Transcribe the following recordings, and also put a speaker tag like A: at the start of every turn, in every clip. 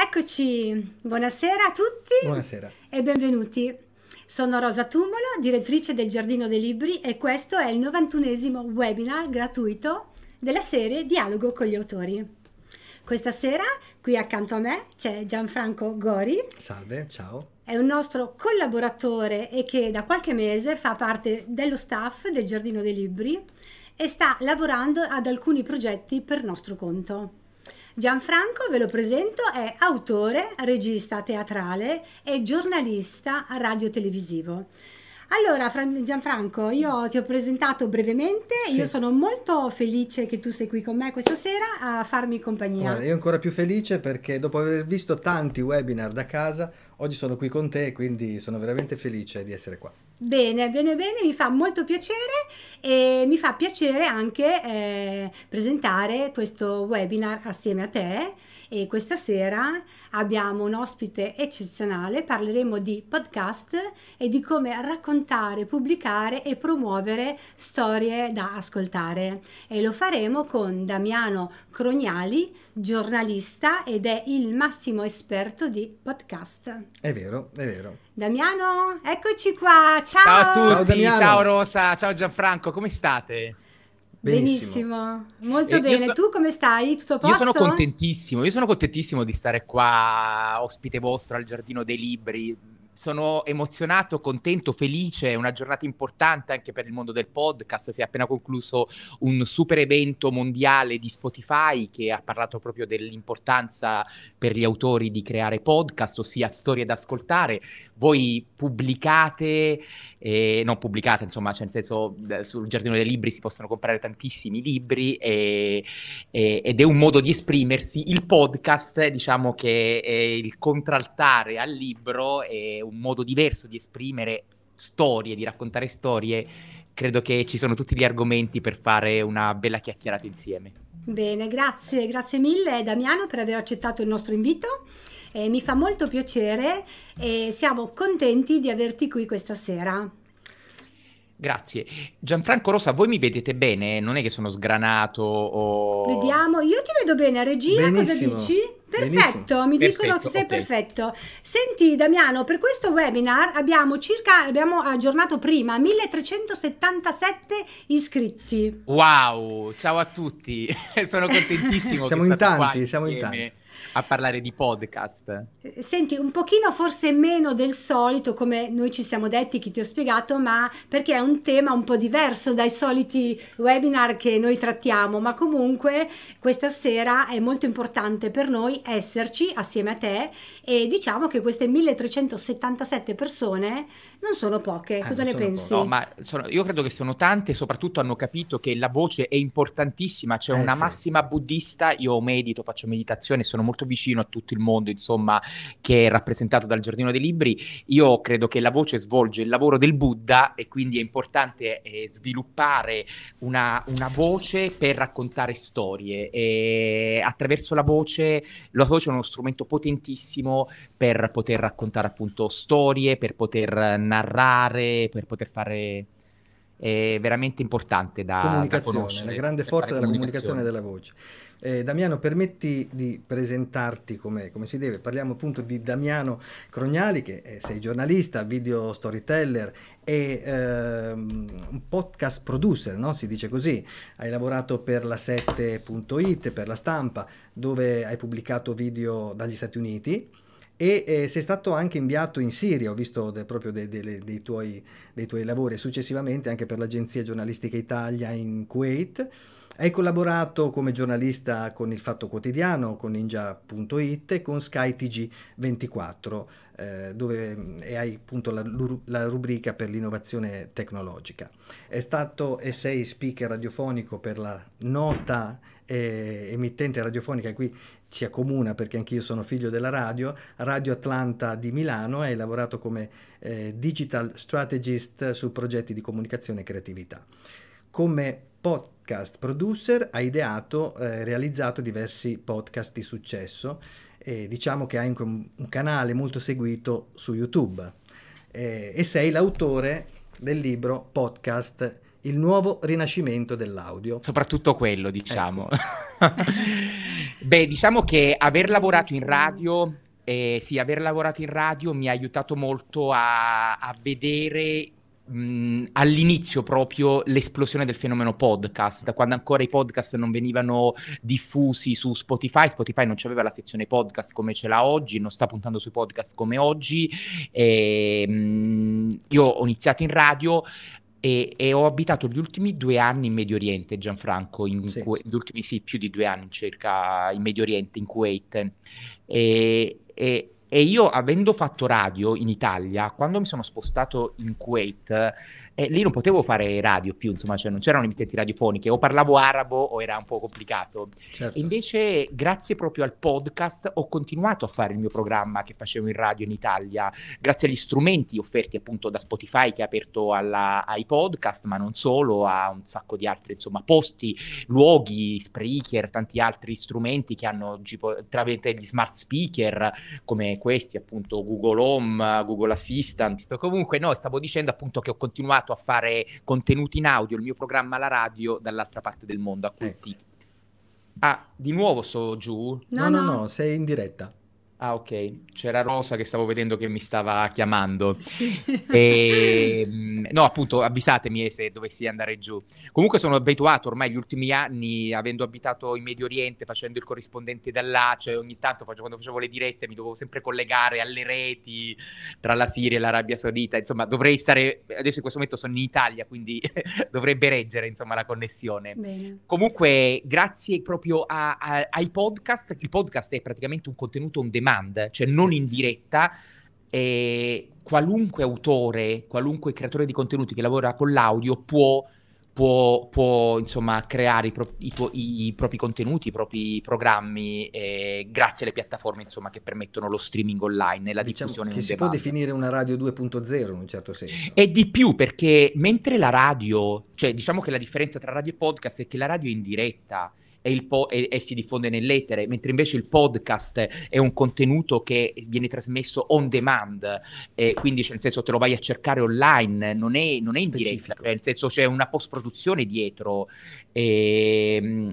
A: Eccoci, buonasera a tutti. Buonasera. E benvenuti. Sono Rosa Tumolo, direttrice del Giardino dei Libri e questo è il 91esimo webinar gratuito della serie Dialogo con gli autori. Questa sera qui accanto a me c'è Gianfranco Gori.
B: Salve, ciao.
A: È un nostro collaboratore e che da qualche mese fa parte dello staff del Giardino dei Libri e sta lavorando ad alcuni progetti per nostro conto. Gianfranco, ve lo presento, è autore, regista teatrale e giornalista radiotelevisivo. Allora, Gianfranco, io ti ho presentato brevemente, sì. io sono molto felice che tu sei qui con me questa sera a farmi compagnia. Guarda, io
B: ancora più felice perché dopo aver visto tanti webinar da casa Oggi sono qui con te, quindi sono veramente felice di essere qua.
A: Bene, bene, bene, mi fa molto piacere e mi fa piacere anche eh, presentare questo webinar assieme a te e questa sera abbiamo un ospite eccezionale, parleremo di podcast e di come raccontare, pubblicare e promuovere storie da ascoltare e lo faremo con Damiano Crognali, giornalista ed è il massimo esperto di podcast.
C: È vero, è vero.
A: Damiano, eccoci qua, ciao! Ciao a tutti, ciao, ciao
C: Rosa, ciao Gianfranco, come state? Benissimo.
A: Benissimo. molto eh, bene. So, tu come stai? Tutto a posto? Io sono
C: contentissimo, io sono contentissimo di stare qua ospite vostro al Giardino dei Libri sono emozionato, contento, felice, è una giornata importante anche per il mondo del podcast, si è appena concluso un super evento mondiale di Spotify che ha parlato proprio dell'importanza per gli autori di creare podcast, ossia storie da ascoltare. Voi pubblicate, eh, non pubblicate, insomma, cioè nel senso sul Giardino dei Libri si possono comprare tantissimi libri e, e, ed è un modo di esprimersi. Il podcast, diciamo che è il contraltare al libro, è un modo diverso di esprimere storie, di raccontare storie, credo che ci sono tutti gli argomenti per fare una bella chiacchierata insieme.
A: Bene, grazie, grazie mille Damiano per aver accettato il nostro invito. Eh, mi fa molto piacere e siamo contenti di averti qui questa sera.
C: Grazie. Gianfranco Rosa, voi mi vedete bene? Non è che sono sgranato o... Vediamo,
A: io ti vedo bene, regia, Benissimo. cosa dici? Perfetto, Benissimo. mi perfetto, dicono che sei okay. perfetto. Senti Damiano, per questo webinar abbiamo circa, abbiamo aggiornato prima, 1377 iscritti.
C: Wow, ciao a tutti, sono contentissimo. siamo in tanti, siamo insieme. in tanti a parlare di podcast.
A: Eh, senti, un pochino forse meno del solito, come noi ci siamo detti, chi ti ho spiegato, ma perché è un tema un po' diverso dai soliti webinar che noi trattiamo, ma comunque questa sera è molto importante per noi esserci assieme a te e diciamo che queste 1377 persone non sono poche, eh, cosa ne pensi? Po- no, ma
C: sono, io credo che sono tante, soprattutto hanno capito che la voce è importantissima, c'è cioè eh, una sì. massima buddista, io medito, faccio meditazione, sono molto molto vicino a tutto il mondo, insomma, che è rappresentato dal Giardino dei Libri, io credo che la voce svolge il lavoro del Buddha e quindi è importante eh, sviluppare una, una, voce per raccontare storie. E attraverso la voce, la voce è uno strumento potentissimo per poter raccontare appunto storie, per poter narrare, per poter fare è eh, veramente importante da comunicazione, da la grande forza della comunicazione della
B: voce. Eh, Damiano, permetti di presentarti come, come, si deve. Parliamo appunto di Damiano Crognali, che eh, sei giornalista, video storyteller e ehm, podcast producer, no? si dice così. Hai lavorato per la 7.it, per la stampa, dove hai pubblicato video dagli Stati Uniti e eh, sei stato anche inviato in Siria, ho visto de, proprio de, de, dei, tuoi, dei tuoi lavori, successivamente anche per l'Agenzia Giornalistica Italia in Kuwait hai collaborato come giornalista con Il Fatto Quotidiano, con Ninja.it e con skytg 24 eh, dove mm, e hai appunto la, la rubrica per l'innovazione tecnologica. È stato e sei speaker radiofonico per la nota eh, emittente radiofonica qui ci accomuna perché anch'io sono figlio della radio, Radio Atlanta di Milano e hai lavorato come eh, digital strategist su progetti di comunicazione e creatività. Come podcast podcast producer, ha ideato e eh, realizzato diversi podcast di successo e diciamo che hai anche un, un canale molto seguito su YouTube eh, e sei l'autore del libro podcast Il nuovo
C: rinascimento dell'audio. Soprattutto quello, diciamo. Ecco. Beh, diciamo che aver lavorato in radio eh, sì, aver lavorato in radio mi ha aiutato molto a, a vedere mh, all'inizio proprio l'esplosione del fenomeno podcast, quando ancora i podcast non venivano diffusi su Spotify, Spotify non c'aveva la sezione podcast come ce l'ha oggi, non sta puntando sui podcast come oggi, e, ehm, mh, io ho iniziato in radio, e, e, ho abitato gli ultimi due anni in Medio Oriente, Gianfranco, in sì, Kuwait, sì. gli ultimi sì, più di due anni circa in Medio Oriente, in Kuwait. E, e, e io, avendo fatto radio in Italia, quando mi sono spostato in Kuwait, e lì non potevo fare radio più, insomma, cioè non c'erano emittenti radiofoniche, o parlavo arabo o era un po' complicato. Certo. Invece, grazie proprio al podcast, ho continuato a fare il mio programma che facevo in radio in Italia, grazie agli strumenti offerti appunto da Spotify che ha aperto alla, ai podcast, ma non solo, a un sacco di altri, insomma, posti, luoghi, Spreaker, tanti altri strumenti che hanno tramite gli smart speaker come questi, appunto Google Home, Google Assistant. Comunque, no, stavo dicendo appunto che ho continuato dedicato a fare contenuti in audio, il mio programma alla radio dall'altra parte del mondo, a quel ecco. sito. Ah, di nuovo sto giù? No no, no, no,
B: sei in diretta.
C: Ah, ok. C'era Rosa che stavo vedendo che mi stava chiamando. Sì. E, ehm, no, appunto, avvisatemi eh, se dovessi andare giù. Comunque sono abituato ormai gli ultimi anni, avendo abitato in Medio Oriente, facendo il corrispondente da là, cioè ogni tanto quando facevo le dirette mi dovevo sempre collegare alle reti tra la Siria e l'Arabia Saudita. Insomma, dovrei stare... Adesso in questo momento sono in Italia, quindi dovrebbe reggere, insomma, la connessione. Bene. Comunque, grazie proprio a, a, ai podcast. Il podcast è praticamente un contenuto on demand demand, cioè non in diretta. Eh, qualunque autore, qualunque creatore di contenuti che lavora con l'audio può, può, può insomma, creare i, pro- i, tuo- i, propri contenuti, i propri programmi eh, grazie alle piattaforme insomma, che permettono lo streaming online e la diciamo diffusione. Che si può definire
B: una radio 2.0 in un certo senso.
C: E di più perché mentre la radio, cioè diciamo che la differenza tra radio e podcast è che la radio è in diretta e, po- e-, e si diffonde nell'etere, mentre invece il podcast è un contenuto che viene trasmesso on demand, eh, quindi c'è nel senso te lo vai a cercare online, non è, non è in diretta, cioè, nel senso c'è una post-produzione dietro. Eh,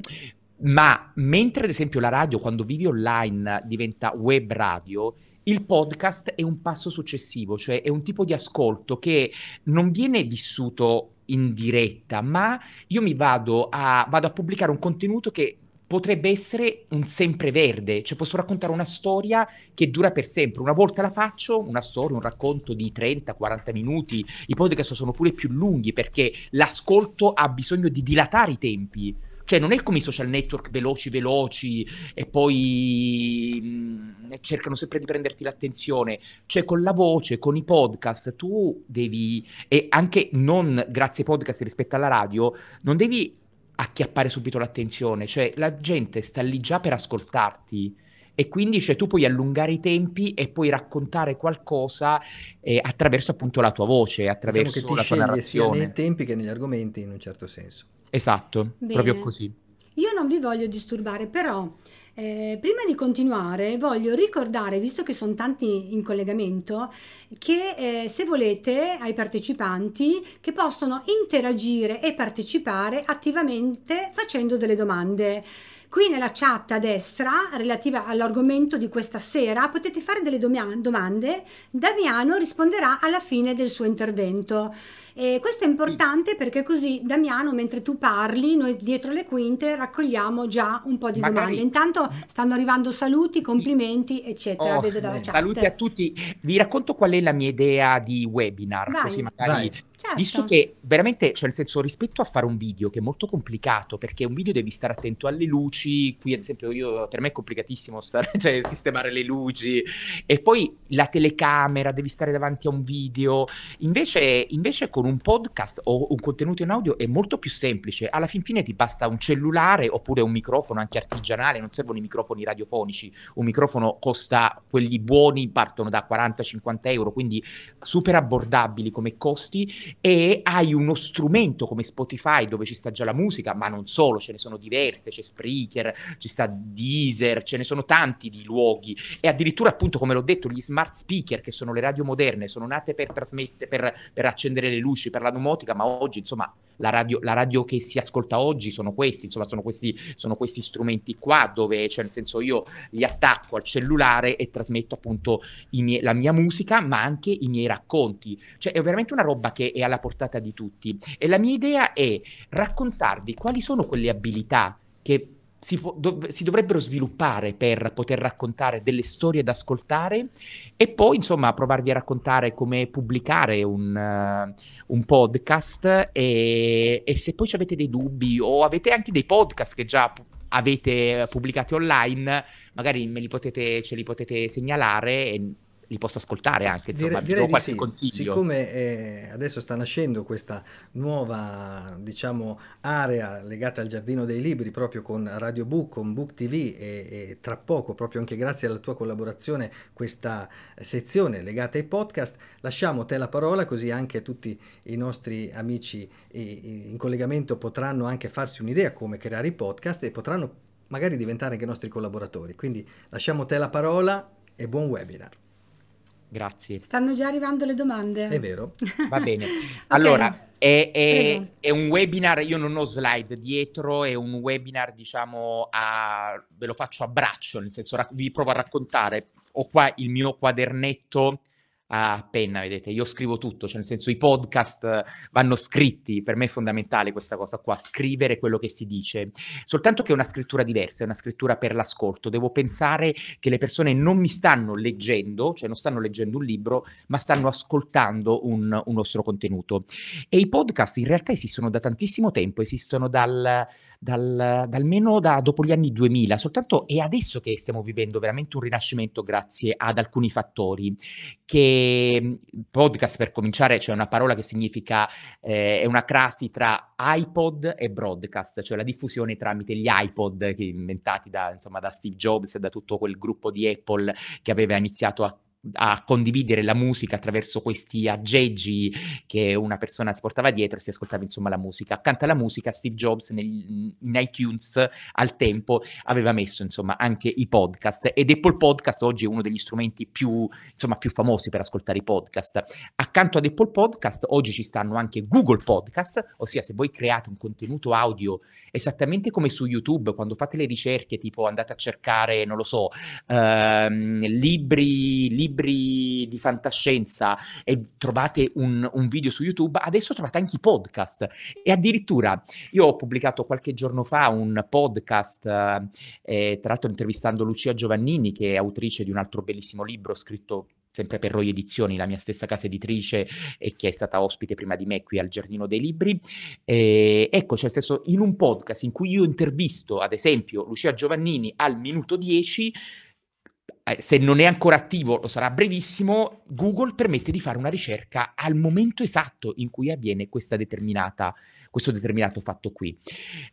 C: ma mentre ad esempio la radio quando vivi online diventa web radio, il podcast è un passo successivo, cioè è un tipo di ascolto che non viene vissuto in diretta, ma io mi vado a, vado a pubblicare un contenuto che potrebbe essere un sempreverde, cioè posso raccontare una storia che dura per sempre, una volta la faccio, una storia, un racconto di 30-40 minuti, i podcast sono pure più lunghi perché l'ascolto ha bisogno di dilatare i tempi, cioè non è come i social network veloci, veloci e poi mh, mm, cercano sempre di prenderti l'attenzione. Cioè con la voce, con i podcast, tu devi, e anche non grazie ai podcast rispetto alla radio, non devi acchiappare subito l'attenzione. Cioè la gente sta lì già per ascoltarti e quindi cioè, tu puoi allungare i tempi e puoi raccontare qualcosa eh, attraverso appunto la tua voce, diciamo attraverso diciamo la tua narrazione. Sia nei
B: tempi che negli argomenti in un certo senso.
C: Esatto, Bene. proprio così.
A: Io non vi voglio disturbare, però eh, prima di continuare voglio ricordare, visto che sono tanti in collegamento, che eh, se volete ai partecipanti che possono interagire e partecipare attivamente facendo delle domande. Qui nella chat a destra, relativa all'argomento di questa sera, potete fare delle domande. Damiano risponderà alla fine del suo intervento. E questo è importante perché così Damiano, mentre tu parli, noi dietro le quinte raccogliamo già un po' di Magari. domande. Intanto stanno arrivando saluti, complimenti, eccetera. Oh, Vedo dalla chat. Saluti a
C: tutti. Vi racconto qual è la mia idea di webinar, Vai. così magari Vai. Certo. Visto che veramente, cioè nel senso, rispetto a fare un video che è molto complicato, perché un video devi stare attento alle luci, qui ad esempio io, per me è complicatissimo stare, cioè, sistemare le luci, e poi la telecamera, devi stare davanti a un video, invece, invece con un podcast o un contenuto in audio è molto più semplice, alla fin fine ti basta un cellulare oppure un microfono anche artigianale, non servono i microfoni radiofonici, un microfono costa, quelli buoni partono da 40-50 euro, quindi super abbordabili come costi e hai uno strumento come Spotify dove ci sta già la musica, ma non solo, ce ne sono diverse, c'è Spreaker, ci sta Deezer, ce ne sono tanti di luoghi e addirittura appunto come l'ho detto gli smart speaker che sono le radio moderne, sono nate per trasmettere, per, per accendere le luci, per la domotica, ma oggi insomma la radio, la radio, che si ascolta oggi sono questi, insomma sono questi, sono questi strumenti qua dove, cioè nel senso io li attacco al cellulare e trasmetto appunto mie- la mia musica ma anche i miei racconti, cioè è veramente una roba che è alla portata di tutti e la mia idea è raccontarvi quali sono quelle abilità che si, po- dov- si, dovrebbero sviluppare per poter raccontare delle storie da ascoltare e poi insomma provarvi a raccontare come pubblicare un, uh, un podcast e-, e, se poi avete dei dubbi o avete anche dei podcast che già pu- avete pubblicati online magari me li potete, ce li potete segnalare e li posso ascoltare anche, insomma, direi, direi qualche sì. consiglio. Siccome
B: eh, adesso sta nascendo questa nuova, diciamo, area legata al Giardino dei Libri, proprio con Radio Book, con Book TV e, e tra poco, proprio anche grazie alla tua collaborazione, questa sezione legata ai podcast, lasciamo te la parola così anche tutti i nostri amici in collegamento potranno anche farsi un'idea come creare i podcast e potranno magari diventare anche nostri collaboratori. Quindi lasciamo te la parola e buon webinar. Grazie.
A: Stanno già arrivando le domande. È
C: vero. Va bene. Allora, è, è, è, un webinar, io non ho slide dietro, è un webinar, diciamo, a, ve lo faccio a braccio, nel senso vi provo a raccontare. Ho qua il mio quadernetto a penna, vedete, io scrivo tutto, cioè nel senso i podcast eh, vanno scritti, per me è fondamentale questa cosa qua, scrivere quello che si dice, soltanto che è una scrittura diversa, è una scrittura per l'ascolto, devo pensare che le persone non mi stanno leggendo, cioè non stanno leggendo un libro, ma stanno ascoltando un, un nostro contenuto. E i podcast in realtà esistono da tantissimo tempo, esistono dal dal, dal meno da dopo gli anni 2000, soltanto è adesso che stiamo vivendo veramente un rinascimento grazie ad alcuni fattori. Che mm, podcast per cominciare, cioè una parola che significa, eh, è una crasi tra iPod e broadcast, cioè la diffusione tramite gli iPod inventati da, insomma, da Steve Jobs e da tutto quel gruppo di Apple che aveva iniziato a a condividere la musica attraverso questi aggeggi che una persona si portava dietro e si ascoltava insomma la musica. Accanto alla musica Steve Jobs nel, in iTunes al tempo aveva messo insomma anche i podcast ed Apple Podcast oggi è uno degli strumenti più, insomma, più famosi per ascoltare i podcast. Accanto ad Apple Podcast oggi ci stanno anche Google Podcast, ossia se voi create un contenuto audio esattamente come su YouTube quando fate le ricerche tipo andate a cercare, non lo so, ehm, libri, libri libri di fantascienza e trovate un, un video su YouTube, adesso trovate anche i podcast. E addirittura io ho pubblicato qualche giorno fa un podcast, eh, eh, tra l'altro intervistando Lucia Giovannini, che è autrice di un altro bellissimo libro scritto sempre per Roy Edizioni, la mia stessa casa editrice e che è stata ospite prima di me qui al Giardino dei Libri. E, ecco, cioè, senso, in un podcast in cui io intervisto, ad esempio, Lucia Giovannini al minuto 10, eh, se non è ancora attivo, lo sarà brevissimo, Google permette di fare una ricerca al momento esatto in cui avviene questo determinato fatto qui.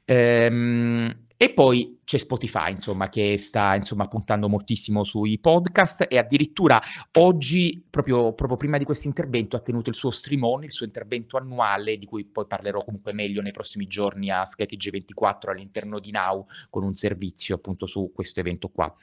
C: Ehm, e poi c'è Spotify, insomma, che sta insomma, puntando moltissimo sui podcast e addirittura oggi, proprio, proprio prima di questo intervento, ha tenuto il suo stream on, il suo intervento annuale, di cui poi parlerò comunque meglio nei prossimi giorni a skytg 24 all'interno di Now, con un servizio appunto su questo evento qua.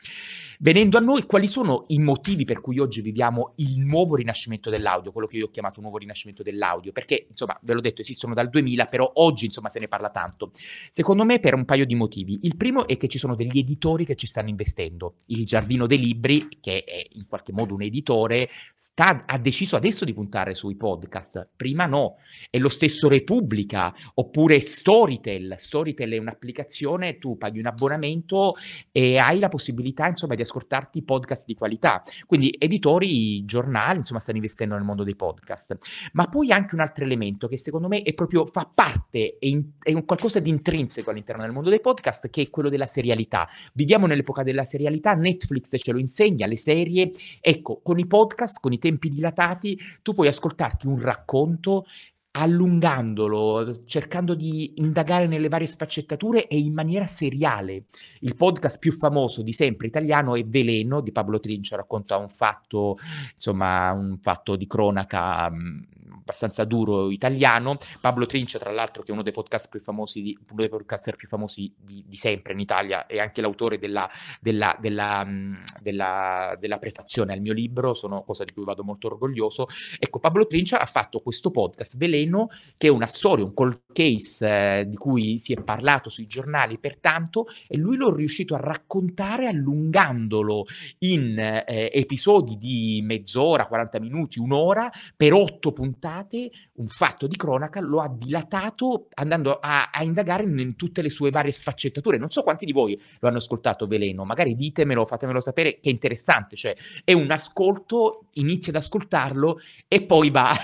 C: Venendo a noi, quali sono i motivi per cui oggi viviamo il nuovo rinascimento dell'audio, quello che io ho chiamato nuovo rinascimento dell'audio? Perché, insomma, ve l'ho detto, esistono dal 2000, però oggi, insomma, se ne parla tanto. Secondo me per un paio di motivi motivi. Il primo è che ci sono degli editori che ci stanno investendo. Il Giardino dei Libri, che è in qualche modo un editore, sta, ha deciso adesso di puntare sui podcast, prima no. È lo stesso Repubblica, oppure Storytel. Storytel è un'applicazione, tu paghi un abbonamento e hai la possibilità, insomma, di ascoltarti podcast di qualità. Quindi editori, giornali, insomma, stanno investendo nel mondo dei podcast. Ma poi anche un altro elemento che secondo me è proprio fa parte, è, in, è un qualcosa di intrinseco all'interno del mondo dei podcast podcast che è quello della serialità. Viviamo nell'epoca della serialità, Netflix ce lo insegna, le serie. Ecco, con i podcast, con i tempi dilatati, tu puoi ascoltarti un racconto allungandolo, cercando di indagare nelle varie sfaccettature e in maniera seriale. Il podcast più famoso di sempre italiano è Veleno di Pablo Trincio, racconta un fatto, insomma, un fatto di cronaca mh, mm, abbastanza duro italiano. Pablo Trincia, tra l'altro, che è uno dei podcast più famosi di, uno dei podcaster più famosi di, di sempre in Italia, è anche l'autore della, della, della, mm, della, prefazione al mio libro, sono cosa di cui vado molto orgoglioso. Ecco, Pablo Trincia ha fatto questo podcast Veleno, che è una storia, un cold case eh, di cui si è parlato sui giornali per tanto, e lui l'ho riuscito a raccontare allungandolo in eh, episodi di mezz'ora, 40 minuti, un'ora, per otto puntate puntate, un fatto di cronaca lo ha dilatato andando a, a indagare in tutte le sue varie sfaccettature. Non so quanti di voi lo hanno ascoltato Veleno, magari ditemelo, fatemelo sapere che è interessante, cioè è un ascolto, inizia ad ascoltarlo e poi va,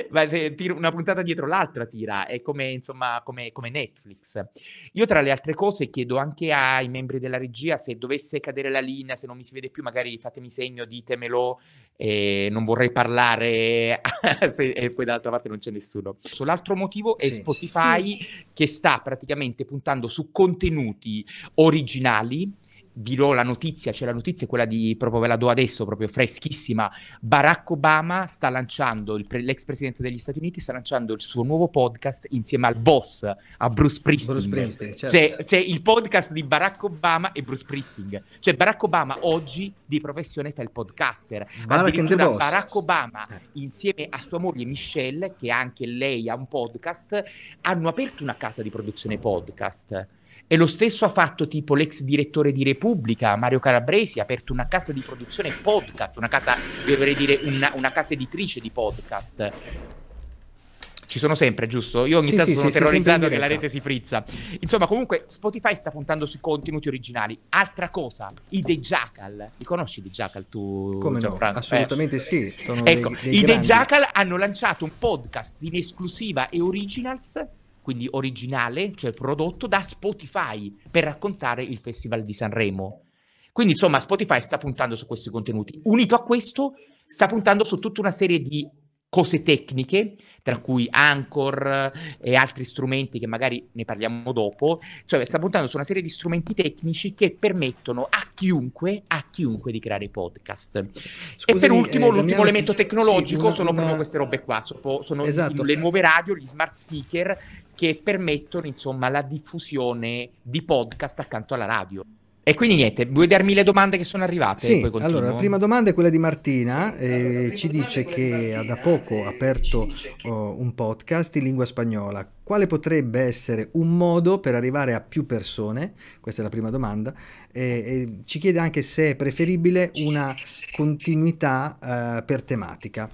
C: va eh, una puntata dietro l'altra tira, è come insomma come, come Netflix. Io tra le altre cose chiedo anche ai membri della regia se dovesse cadere la linea, se non mi si vede più magari fatemi segno, ditemelo, eh, non vorrei parlare e, e poi dall'altra parte non c'è nessuno. L'altro motivo è sì, Spotify sì. che sta praticamente puntando su contenuti originali vi do la notizia, cioè la notizia quella di, proprio ve la do adesso, proprio freschissima, Barack Obama sta lanciando, il, l'ex presidente degli Stati Uniti sta lanciando il suo nuovo podcast insieme al boss, a Bruce Pristing. Bruce Priesting certo. c'è, cioè, c'è, certo. cioè, il podcast di Barack Obama e Bruce Pristing. Cioè Barack Obama oggi di professione fa il podcaster. Barack, ah, Barack Obama eh. insieme a sua moglie Michelle, che anche lei ha un podcast, hanno aperto una casa di produzione podcast. E lo stesso ha fatto tipo l'ex direttore di Repubblica, Mario Calabresi, ha aperto una casa di produzione podcast, una casa, io vorrei dire, una, una casa editrice di podcast. Ci sono sempre, giusto? Io ogni sì, tanto sì, sono sì, terrorizzato che la rete si frizza. Insomma, comunque, Spotify sta puntando sui contenuti originali. Altra cosa, i The Jackal. Li conosci i The Jackal tu? Come Gianfranco? no? Eh, assolutamente eh. sì. Sono ecco, dei, dei i grandi. The Jackal hanno lanciato un podcast in esclusiva e originals quindi originale, cioè prodotto da Spotify per raccontare il Festival di Sanremo. Quindi insomma Spotify sta puntando su questi contenuti. Unito a questo sta puntando su tutta una serie di cose tecniche, tra cui Anchor eh, e altri strumenti che magari ne parliamo dopo, cioè sta puntando su una serie di strumenti tecnici che permettono a chiunque, a chiunque di creare podcast. Scusami, e per ultimo, eh, l'ultimo elemento tecnologico sì, una, sono una... proprio queste robe qua, sono, sono esatto. le nuove radio, gli smart speaker che permettono insomma la diffusione di podcast accanto alla radio. E quindi niente, vuoi darmi le domande che sono arrivate? Sì, allora la prima
B: domanda è quella di Martina, sì, eh, allora, ci dice che ha da poco eh, aperto oh, un podcast in lingua spagnola. Quale potrebbe essere un modo per arrivare a più persone? Questa è la prima domanda. E, e ci chiede anche se è preferibile una continuità uh, per tematica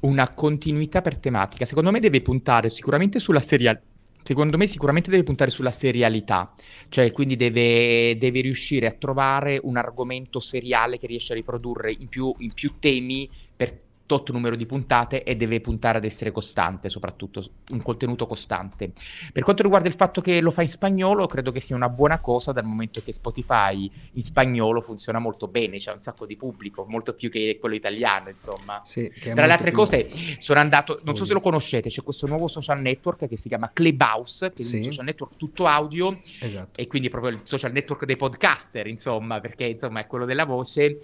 C: una continuità per tematica. Secondo me deve puntare sicuramente sulla serialità secondo me sicuramente deve puntare sulla serialità, cioè quindi deve, deve, riuscire a trovare un argomento seriale che riesce a riprodurre in più, in più temi per tot numero di puntate e deve puntare ad essere costante, soprattutto un contenuto costante. Per quanto riguarda il fatto che lo fa in spagnolo, credo che sia una buona cosa dal momento che Spotify in spagnolo funziona molto bene, c'è un sacco di pubblico, molto più che quello italiano, insomma. Sì, Tra le altre più... cose, sono andato, non so se lo conoscete, c'è questo nuovo social network che si chiama Clubhouse, che sì. è un social network tutto audio esatto. e quindi proprio il social network dei podcaster, insomma, perché insomma è quello della voce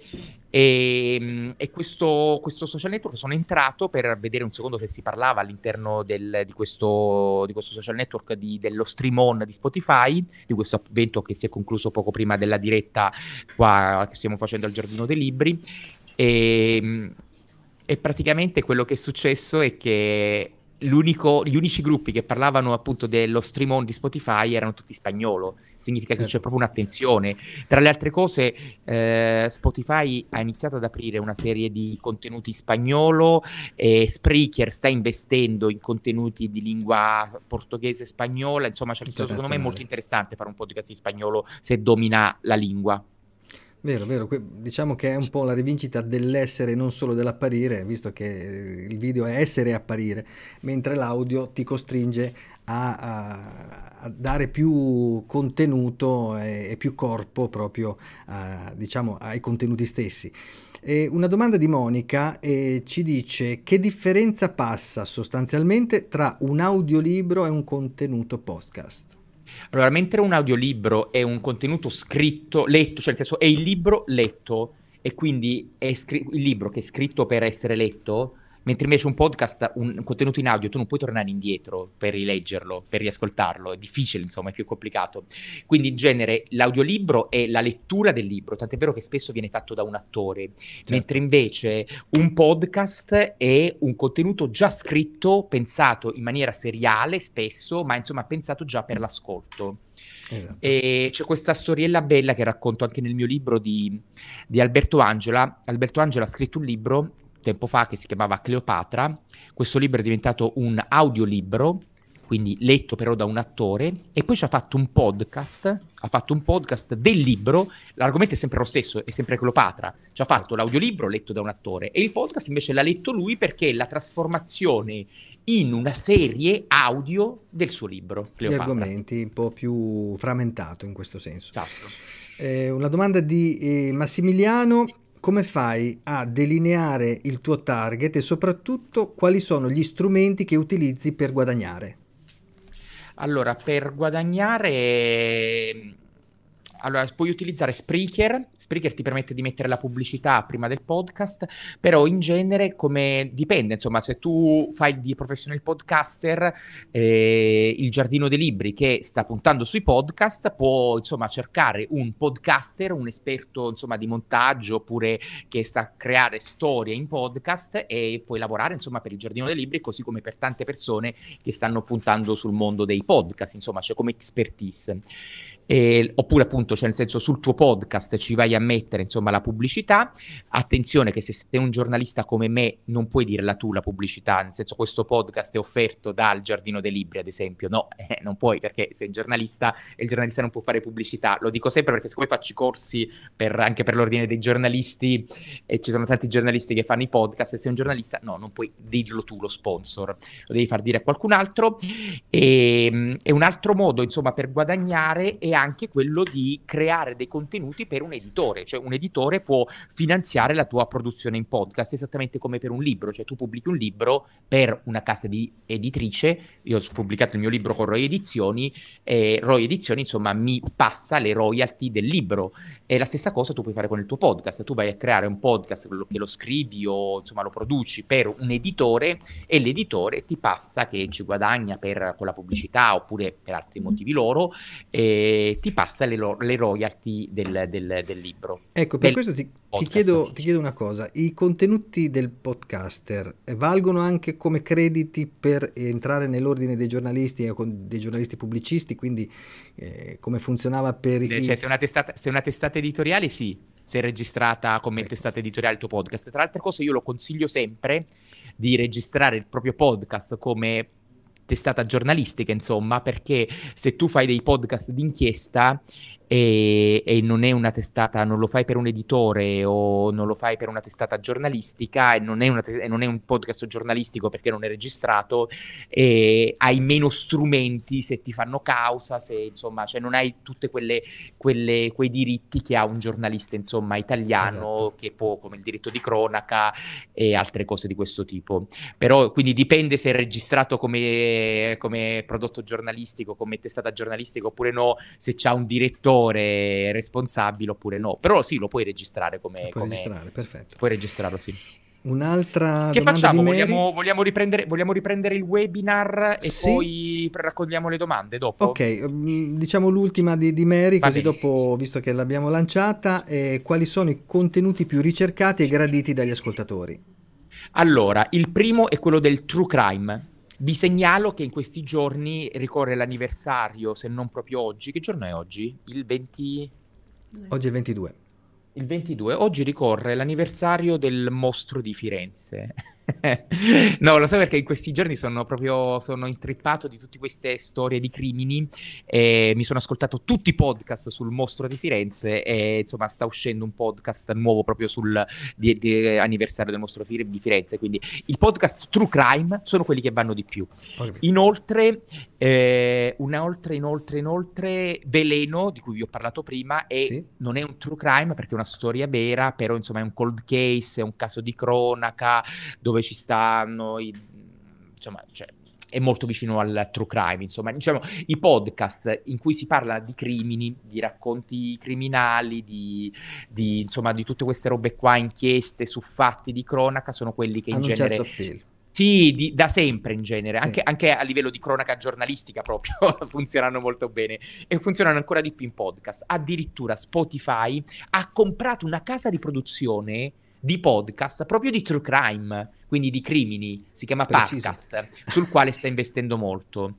C: e, ehm, e questo, questo, social network sono entrato per vedere un secondo se si parlava all'interno del, di, questo, di, questo, social network di, dello stream on di Spotify, di questo evento che si è concluso poco prima della diretta qua che stiamo facendo al Giardino dei Libri. E, ehm, e praticamente quello che è successo è che L'unico, gli unici gruppi che parlavano appunto dello stream on di Spotify erano tutti spagnolo, significa che c'è certo. proprio un'attenzione. Tra le altre cose, eh, Spotify ha iniziato ad aprire una serie di contenuti in spagnolo e Spreaker sta investendo in contenuti di lingua portoghese e spagnola, insomma, secondo me è molto interessante fare un podcast in spagnolo se domina la lingua.
B: Vero, vero, diciamo che è un po' la rivincita dell'essere e non solo dell'apparire, visto che eh, il video è essere e apparire, mentre l'audio ti costringe a, a, a dare più contenuto e, e più corpo proprio a, diciamo, ai contenuti stessi. E una domanda di Monica eh, ci dice che differenza passa sostanzialmente tra un audiolibro
C: e un contenuto podcast? Allora, mentre un audiolibro è un contenuto scritto, letto, cioè nel senso è il libro letto e quindi è scri- il libro che è scritto per essere letto Mentre invece un podcast, un contenuto in audio, tu non puoi tornare indietro per rileggerlo, per riascoltarlo, è difficile, insomma, è più complicato. Quindi in genere l'audiolibro è la lettura del libro, tant'è vero che spesso viene fatto da un attore, certo. mentre invece un podcast è un contenuto già scritto, pensato in maniera seriale spesso, ma insomma pensato già per l'ascolto. Esatto. E c'è questa storiella bella che racconto anche nel mio libro di, di Alberto Angela. Alberto Angela ha scritto un libro tempo fa che si chiamava Cleopatra. Questo libro è diventato un audiolibro, quindi letto però da un attore, e poi ci ha fatto un podcast, ha fatto un podcast del libro, l'argomento è sempre lo stesso, è sempre Cleopatra, ci ha fatto certo. l'audiolibro letto da un attore, e il podcast invece l'ha letto lui perché è la trasformazione in una serie audio del suo libro, Cleopatra. Gli
B: argomenti un po' più frammentato in questo senso. Esatto. Eh, una domanda di eh, Massimiliano come fai a delineare il tuo target e soprattutto quali sono gli strumenti che utilizzi per guadagnare?
C: Allora, per guadagnare allora puoi utilizzare Spreaker, Spreaker ti permette di mettere la pubblicità prima del podcast, però in genere come dipende, insomma, se tu fai di professional podcaster eh, il giardino dei libri che sta puntando sui podcast, può insomma cercare un podcaster, un esperto insomma di montaggio oppure che sa creare storie in podcast e puoi lavorare insomma per il giardino dei libri così come per tante persone che stanno puntando sul mondo dei podcast, insomma, cioè come expertise eh, oppure appunto, cioè nel senso sul tuo podcast ci vai a mettere insomma la pubblicità, attenzione che se sei un giornalista come me non puoi dirla tu la pubblicità, nel senso questo podcast è offerto dal Giardino dei Libri ad esempio, no, eh, non puoi perché sei un giornalista e il giornalista non può fare pubblicità, lo dico sempre perché siccome faccio i corsi per, anche per l'ordine dei giornalisti e ci sono tanti giornalisti che fanno i podcast e sei un giornalista no, non puoi dirlo tu lo sponsor, lo devi far dire a qualcun altro e, ehm, e un altro modo insomma per guadagnare è anche quello di creare dei contenuti per un editore, cioè un editore può finanziare la tua produzione in podcast esattamente come per un libro, cioè tu pubblichi un libro per una casa di editrice, io ho pubblicato il mio libro con Roy Edizioni e Roy Edizioni insomma mi passa le royalty del libro e la stessa cosa tu puoi fare con il tuo podcast, tu vai a creare un podcast che lo scrivi o insomma lo produci per un editore e l'editore ti passa che ci guadagna per, con la pubblicità oppure per altri motivi loro. E ti passa le, lo- le royalty del, del, del, libro. Ecco, per del questo ti, ti,
B: chiedo, ti, chiedo, una cosa, i contenuti del podcaster eh, valgono anche come crediti per entrare nell'ordine dei giornalisti e dei giornalisti pubblicisti, quindi eh, come funzionava per i... Cioè, se
C: una testata, se una testata editoriale sì, se è registrata come ecco. testata editoriale il tuo podcast. Tra altre cose io lo consiglio sempre di registrare il proprio podcast come testata giornalistica, insomma, perché se tu fai dei podcast d'inchiesta e, e, non è una testata, non lo fai per un editore o non lo fai per una testata giornalistica e non è, te- e non è un podcast giornalistico perché non è registrato e hai meno strumenti se ti fanno causa, se insomma, cioè non hai tutti quei diritti che ha un giornalista insomma italiano esatto. che può, come il diritto di cronaca e altre cose di questo tipo. Però quindi dipende se è registrato come, come prodotto giornalistico, come testata giornalistica oppure no, se c'è un direttore errore responsabile oppure no. Però sì, lo puoi registrare come... puoi come, registrare, perfetto. Puoi registrarlo, sì.
B: Un'altra che facciamo? Vogliamo,
C: vogliamo, riprendere, vogliamo, riprendere, il webinar e sì. poi raccogliamo le domande dopo? Ok,
B: mm, diciamo l'ultima di, di Mary, Va così bene. dopo, visto che l'abbiamo lanciata, eh, quali sono i contenuti più ricercati e graditi dagli ascoltatori?
C: Allora, il primo è quello del true crime vi segnalo che in questi giorni ricorre l'anniversario, se non proprio oggi. Che giorno è oggi? Il 20...
B: Oggi è il 22
C: il 22, oggi ricorre l'anniversario del mostro di Firenze. no, lo sai perché in questi giorni sono proprio sono intrippato di tutte queste storie di crimini e mi sono ascoltato tutti i podcast sul mostro di Firenze e insomma sta uscendo un podcast nuovo proprio sul di, di eh, anniversario del mostro di Firenze, quindi i podcast True Crime sono quelli che vanno di più. Inoltre, eh, inoltre, inoltre, inoltre, Veleno, di cui vi ho parlato prima, è, sì. non è un True Crime perché è una storia vera, però insomma è un cold case, è un caso di cronaca dove ci stanno i, insomma, cioè, è molto vicino al true crime, insomma, diciamo, i podcast in cui si parla di crimini, di racconti criminali, di, di insomma, di tutte queste robe qua, inchieste su fatti di cronaca, sono quelli che in genere... Certo sì, di, da sempre in genere, sì. anche, anche, a livello di cronaca giornalistica proprio funzionano molto bene e funzionano ancora di più in podcast. Addirittura Spotify ha comprato una casa di produzione di podcast proprio di true crime quindi di crimini, si chiama podcast, sul quale sta investendo molto.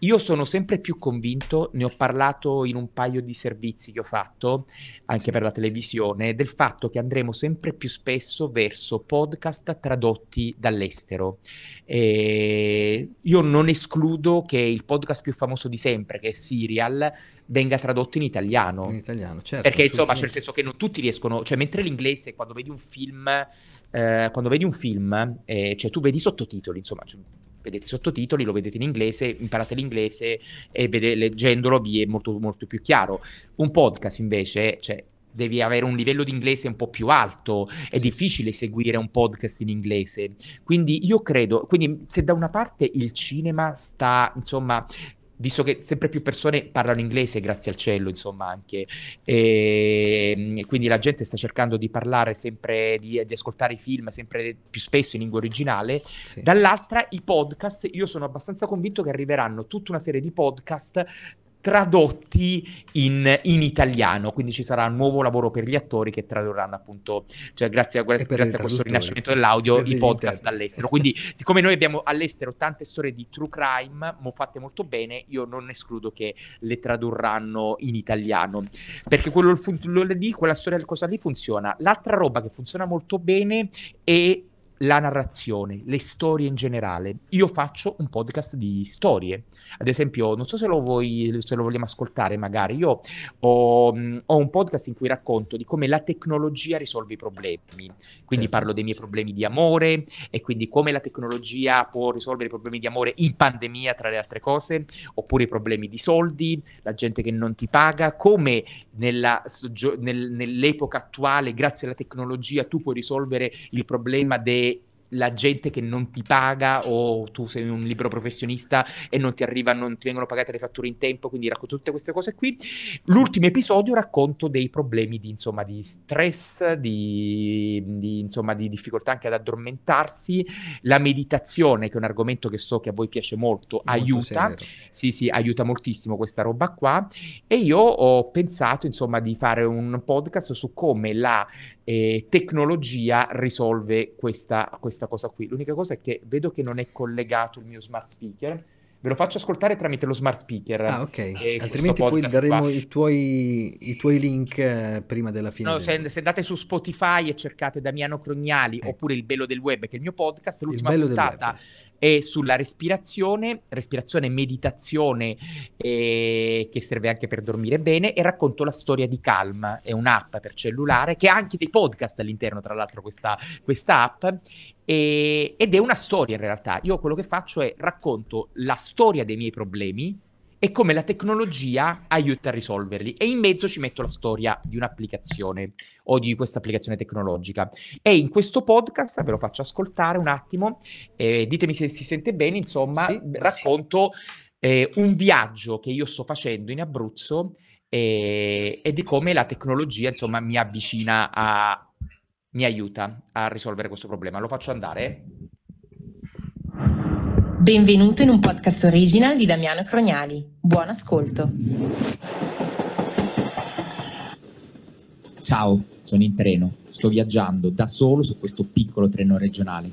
C: Io sono sempre più convinto, ne ho parlato in un paio di servizi che ho fatto, anche sì. per la televisione, del fatto che andremo sempre più spesso verso podcast tradotti dall'estero. E io non escludo che il podcast più famoso di sempre, che è Serial, venga tradotto in italiano. In italiano, certo. Perché insomma, c'è il senso che non tutti riescono, cioè mentre l'inglese, quando vedi un film eh, quando vedi un film, eh, cioè tu vedi i sottotitoli, insomma, cioè, vedete i sottotitoli, lo vedete in inglese, imparate l'inglese e vede, leggendolo vi è molto, molto più chiaro. Un podcast invece, cioè, devi avere un livello di inglese un po' più alto, è sì, difficile sì. seguire un podcast in inglese. Quindi io credo, quindi se da una parte il cinema sta, insomma, visto che sempre più persone parlano inglese, grazie al cielo, insomma, anche. Ehm, e, quindi la gente sta cercando di parlare sempre, di, di ascoltare i film sempre più spesso in lingua originale. Sì. Dall'altra, i podcast, io sono abbastanza convinto che arriveranno tutta una serie di podcast tradotti in, in, italiano, quindi ci sarà un nuovo lavoro per gli attori che tradurranno appunto, cioè grazie a, grazie, grazie a questo rinascimento dell'audio, i podcast interni. dall'estero. Quindi siccome noi abbiamo all'estero tante storie di true crime mo fatte molto bene, io non escludo che le tradurranno in italiano, perché quello quella storia del cosa lì funziona. L'altra roba che funziona molto bene è la narrazione, le storie in generale. Io faccio un podcast di storie. Ad esempio, non so se lo, vuoi, se lo vogliamo ascoltare, magari io ho, mm, ho, un podcast in cui racconto di come la tecnologia risolve i problemi. Quindi certo. parlo dei miei problemi di amore e quindi come la tecnologia può risolvere i problemi di amore in pandemia, tra le altre cose, oppure i problemi di soldi, la gente che non ti paga, come nella, nel, nell'epoca attuale, grazie alla tecnologia, tu puoi risolvere il problema dei la gente che non ti paga o tu sei un libero professionista e non ti arriva, non ti vengono pagate le fatture in tempo, quindi racconto tutte queste cose qui. L'ultimo episodio racconto dei problemi di, insomma, di stress, di, di, insomma, di difficoltà anche ad addormentarsi, la meditazione che è un argomento che so che a voi piace molto, molto aiuta, severo. sì sì, aiuta moltissimo questa roba qua e io ho pensato insomma di fare un podcast su come la eh, tecnologia risolve questa, questa cosa qui. L'unica cosa è che vedo che non è collegato il mio smart speaker, ve lo faccio ascoltare tramite lo smart speaker. Ah, ok. Altrimenti poi daremo i tuoi, i tuoi, link
B: eh, prima della fine. No, se,
C: se, andate su Spotify e cercate Damiano Crognali ecco. oppure Il Bello del Web, che è il mio podcast, l'ultima il puntata e sulla respirazione, respirazione e meditazione eh, che serve anche per dormire bene e racconto la storia di Calm, è un'app per cellulare che ha anche dei podcast all'interno, tra l'altro questa, questa app e, ed è una storia in realtà. Io quello che faccio è racconto la storia dei miei problemi e come la tecnologia aiuta a risolverli. E in mezzo ci metto la storia di un'applicazione o di questa applicazione tecnologica. E in questo podcast ve lo faccio ascoltare un attimo, eh, ditemi se si sente bene, insomma, sì, racconto sì. Eh, un viaggio che io sto facendo in Abruzzo eh, e di come la tecnologia, insomma, mi avvicina a... mi aiuta a risolvere questo problema. Lo faccio andare? Eh? Benvenuto in un podcast original di Damiano Crognali. Buon ascolto. Ciao, sono in treno. Sto viaggiando da solo su questo piccolo treno regionale.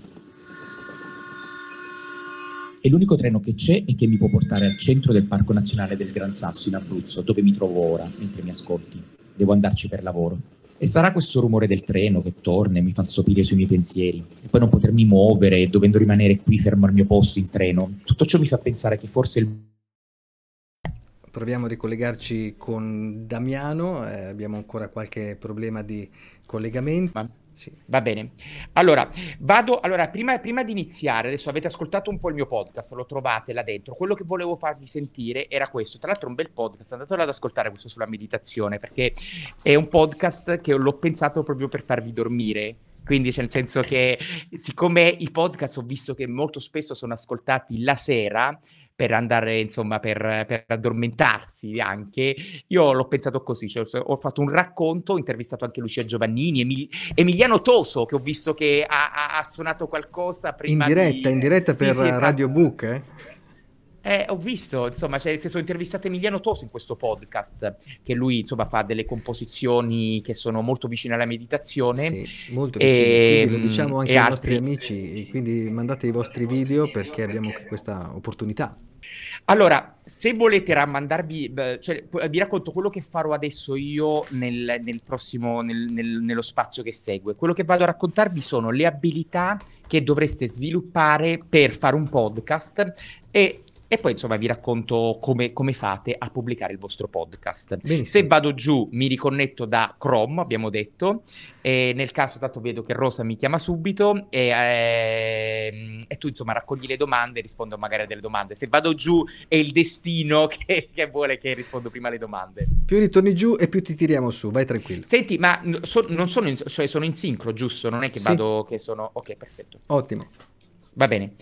C: È l'unico treno che c'è e che mi può portare al centro del Parco Nazionale del Gran Sasso in Abruzzo, dove mi trovo ora, mentre mi ascolti. Devo andarci per lavoro. E sarà questo rumore del treno che torna e mi fa sopire sui miei pensieri, e poi non potermi muovere, dovendo rimanere qui fermo al mio posto in treno. Tutto ciò mi fa pensare che forse il...
B: Proviamo a ricollegarci con Damiano, eh, abbiamo
C: ancora qualche problema di collegamento. Ma... Sì, va bene. Allora, vado, allora prima, prima, di iniziare, adesso avete ascoltato un po' il mio podcast, lo trovate là dentro, quello che volevo farvi sentire era questo, tra l'altro un bel podcast, andatelo ad ascoltare questo sulla meditazione, perché è un podcast che l'ho pensato proprio per farvi dormire, quindi c'è cioè, nel senso che siccome i podcast ho visto che molto spesso sono ascoltati la sera, per andare, insomma, per, per addormentarsi anche. Io l'ho pensato così, cioè, ho fatto un racconto, ho intervistato anche Lucia Giovannini, Emil- Emiliano Toso, che ho visto che ha, ha, ha suonato qualcosa prima In diretta, di... in diretta per sì, sì, esatto. Radio Book, eh? Eh, ho visto, insomma, cioè, se sono intervistato Emiliano Toso in questo podcast, che lui insomma fa delle composizioni che sono molto vicine alla meditazione. Sì, molto vicine, e, quindi lo diciamo mm, anche ai altri.
B: nostri amici, quindi mandate i vostri video perché abbiamo questa opportunità.
C: Allora, se volete rammandarvi, cioè, eh, vi racconto quello che farò adesso io nel, nel prossimo, nel, nel, nello spazio che segue. Quello che vado a raccontarvi sono le abilità che dovreste sviluppare per fare un podcast e e poi insomma vi racconto come, come fate a pubblicare il vostro podcast. Benissimo. Se vado giù mi riconnetto da Chrome, abbiamo detto, e nel caso tanto vedo che Rosa mi chiama subito e, eh, e tu insomma raccogli le domande e rispondo magari a delle domande. Se vado giù è il destino che, che, vuole che rispondo prima alle domande.
B: Più ritorni giù e più ti tiriamo su, vai
C: tranquillo. Senti, ma so, non sono in, cioè sono in sincro, giusto? Non è che vado che sono... Ok, perfetto. Ottimo. Va bene.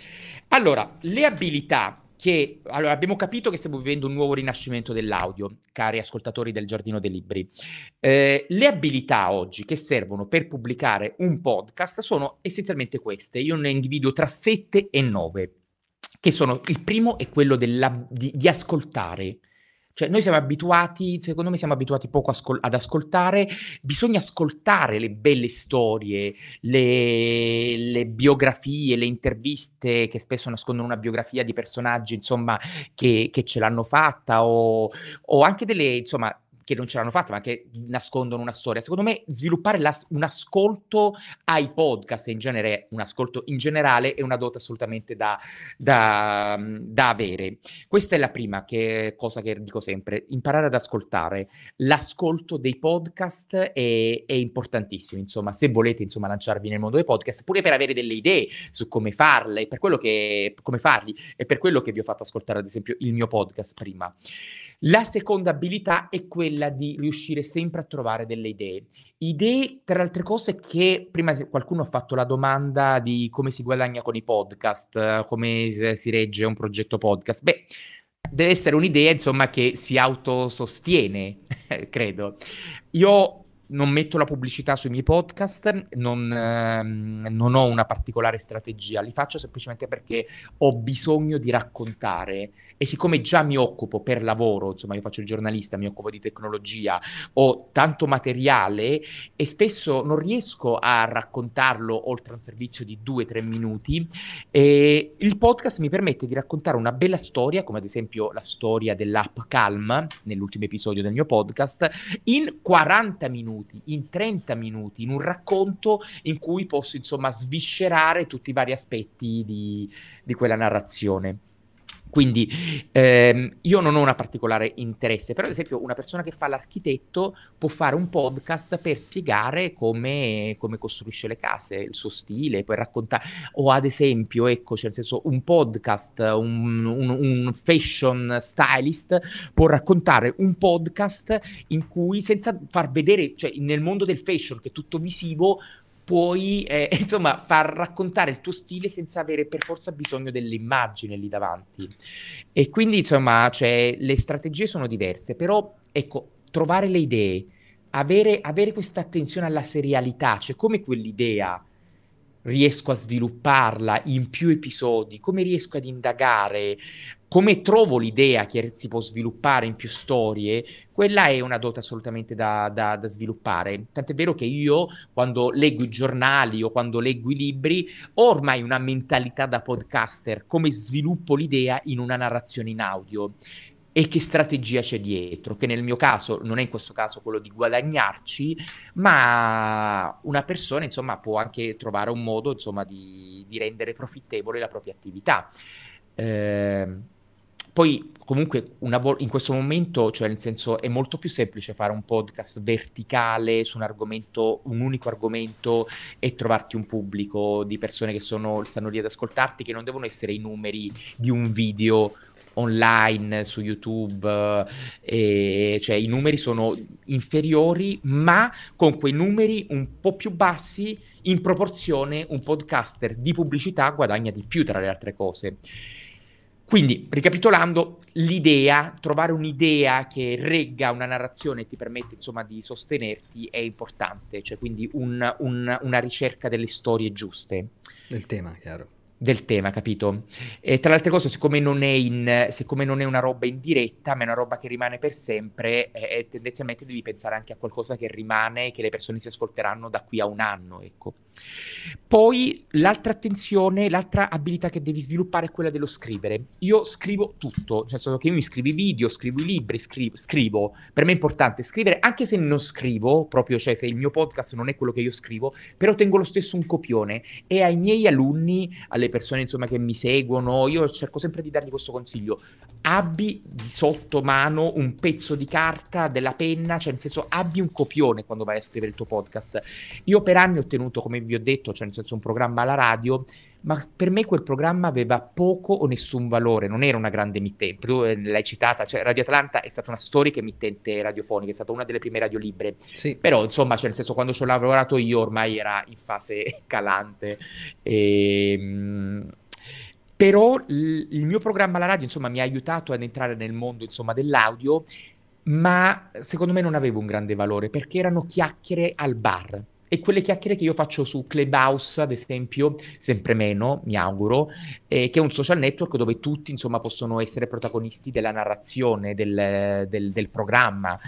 C: Allora, le abilità che allora abbiamo capito che stiamo vivendo un nuovo rinascimento dell'audio, cari ascoltatori del Giardino dei Libri. Eh, le abilità oggi che servono per pubblicare un podcast sono essenzialmente queste. Io ne individuo tra 7 e 9, che sono il primo è quello di, di ascoltare cioè noi siamo abituati, secondo me siamo abituati poco ascol- ad ascoltare, bisogna ascoltare le belle storie, le, le, biografie, le interviste che spesso nascondono una biografia di personaggi, insomma, che, che ce l'hanno fatta o, o anche delle, insomma, che non ce l'hanno fatta, ma che nascondono una storia. Secondo me sviluppare la, un ascolto ai podcast in genere, un ascolto in generale, è una dote assolutamente da, da, da avere. Questa è la prima che, cosa che dico sempre, imparare ad ascoltare. L'ascolto dei podcast è, è importantissimo, insomma, se volete insomma, lanciarvi nel mondo dei podcast, pure per avere delle idee su come farle, per quello che, come farli, e per quello che vi ho fatto ascoltare ad esempio il mio podcast prima. La seconda abilità è quella di riuscire sempre a trovare delle idee. Idee, tra le altre cose, che prima qualcuno ha fatto la domanda di come si guadagna con i podcast, come si regge un progetto podcast. Beh, deve essere un'idea, insomma, che si autosostiene, credo. Io non metto la pubblicità sui miei podcast, non, ehm, non, ho una particolare strategia, li faccio semplicemente perché ho bisogno di raccontare e siccome già mi occupo per lavoro, insomma io faccio il giornalista, mi occupo di tecnologia, ho tanto materiale e spesso non riesco a raccontarlo oltre a un servizio di 2-3 minuti e il podcast mi permette di raccontare una bella storia, come ad esempio la storia dell'app Calm nell'ultimo episodio del mio podcast, in 40 minuti minuti, in 30 minuti, in un racconto in cui posso insomma sviscerare tutti i vari aspetti di, di quella narrazione. Quindi ehm, io non ho un particolare interesse, però ad esempio una persona che fa l'architetto può fare un podcast per spiegare come, come costruisce le case, il suo stile, poi raccontare, o ad esempio, ecco, cioè nel senso un podcast, un, un, un fashion stylist può raccontare un podcast in cui senza far vedere, cioè nel mondo del fashion che è tutto visivo, puoi eh, insomma far raccontare il tuo stile senza avere per forza bisogno dell'immagine lì davanti. E quindi insomma cioè, le strategie sono diverse, però ecco, trovare le idee, avere, avere questa attenzione alla serialità, cioè come quell'idea riesco a svilupparla in più episodi, come riesco ad indagare, come trovo l'idea che si può sviluppare in più storie, quella è una dote assolutamente da, da, da, sviluppare. Tant'è vero che io, quando leggo i giornali o quando leggo i libri, ho ormai una mentalità da podcaster, come sviluppo l'idea in una narrazione in audio e che strategia c'è dietro, che nel mio caso non è in questo caso quello di guadagnarci, ma una persona insomma può anche trovare un modo insomma di, di rendere profittevole la propria attività. Eh, poi comunque vo- in questo momento, cioè nel senso è molto più semplice fare un podcast verticale su un argomento, un unico argomento e trovarti un pubblico di persone che sono, stanno lì ad ascoltarti, che non devono essere i numeri di un video online su YouTube, eh, cioè i numeri sono inferiori, ma con quei numeri un po' più bassi, in proporzione un podcaster di pubblicità guadagna di più tra le altre cose. Quindi, ricapitolando, l'idea, trovare un'idea che regga una narrazione e ti permette insomma di sostenerti è importante, cioè quindi un, un, una ricerca delle storie giuste. Del tema, chiaro. Del tema, capito? E tra le altre cose, siccome non, in, siccome non, è una roba in diretta, ma è una roba che rimane per sempre, eh, tendenzialmente devi pensare anche a qualcosa che rimane e che le persone si ascolteranno da qui a un anno, ecco. Poi l'altra attenzione, l'altra abilità che devi sviluppare è quella dello scrivere. Io scrivo tutto, nel senso che io mi scrivo i video, scrivo i libri, scrivo, scrivo. Per me è importante scrivere, anche se non scrivo, proprio cioè se il mio podcast non è quello che io scrivo, però tengo lo stesso un copione e ai miei alunni, alle persone insomma che mi seguono, io cerco sempre di dargli questo consiglio. Abbi di sotto mano un pezzo di carta, della penna, cioè nel senso abbi un copione quando vai a scrivere il tuo podcast. Io per anni ho tenuto come vi ho detto, cioè nel senso un programma alla radio, ma per me quel programma aveva poco o nessun valore, non era una grande emittente, tu eh, l'hai citata, cioè Radio Atlanta è stata una storica emittente radiofonica, è stata una delle prime radio libre, sì. però insomma, cioè nel senso quando ci ho lavorato io ormai era in fase calante, e, ehm, però il mio programma alla radio insomma mi ha aiutato ad entrare nel mondo insomma dell'audio, ma secondo me non avevo un grande valore perché erano chiacchiere al bar e quelle chiacchiere che io faccio su Clubhouse, ad esempio, sempre meno, mi auguro, eh, che è un social network dove tutti, insomma, possono essere protagonisti della narrazione, del, del, del programma.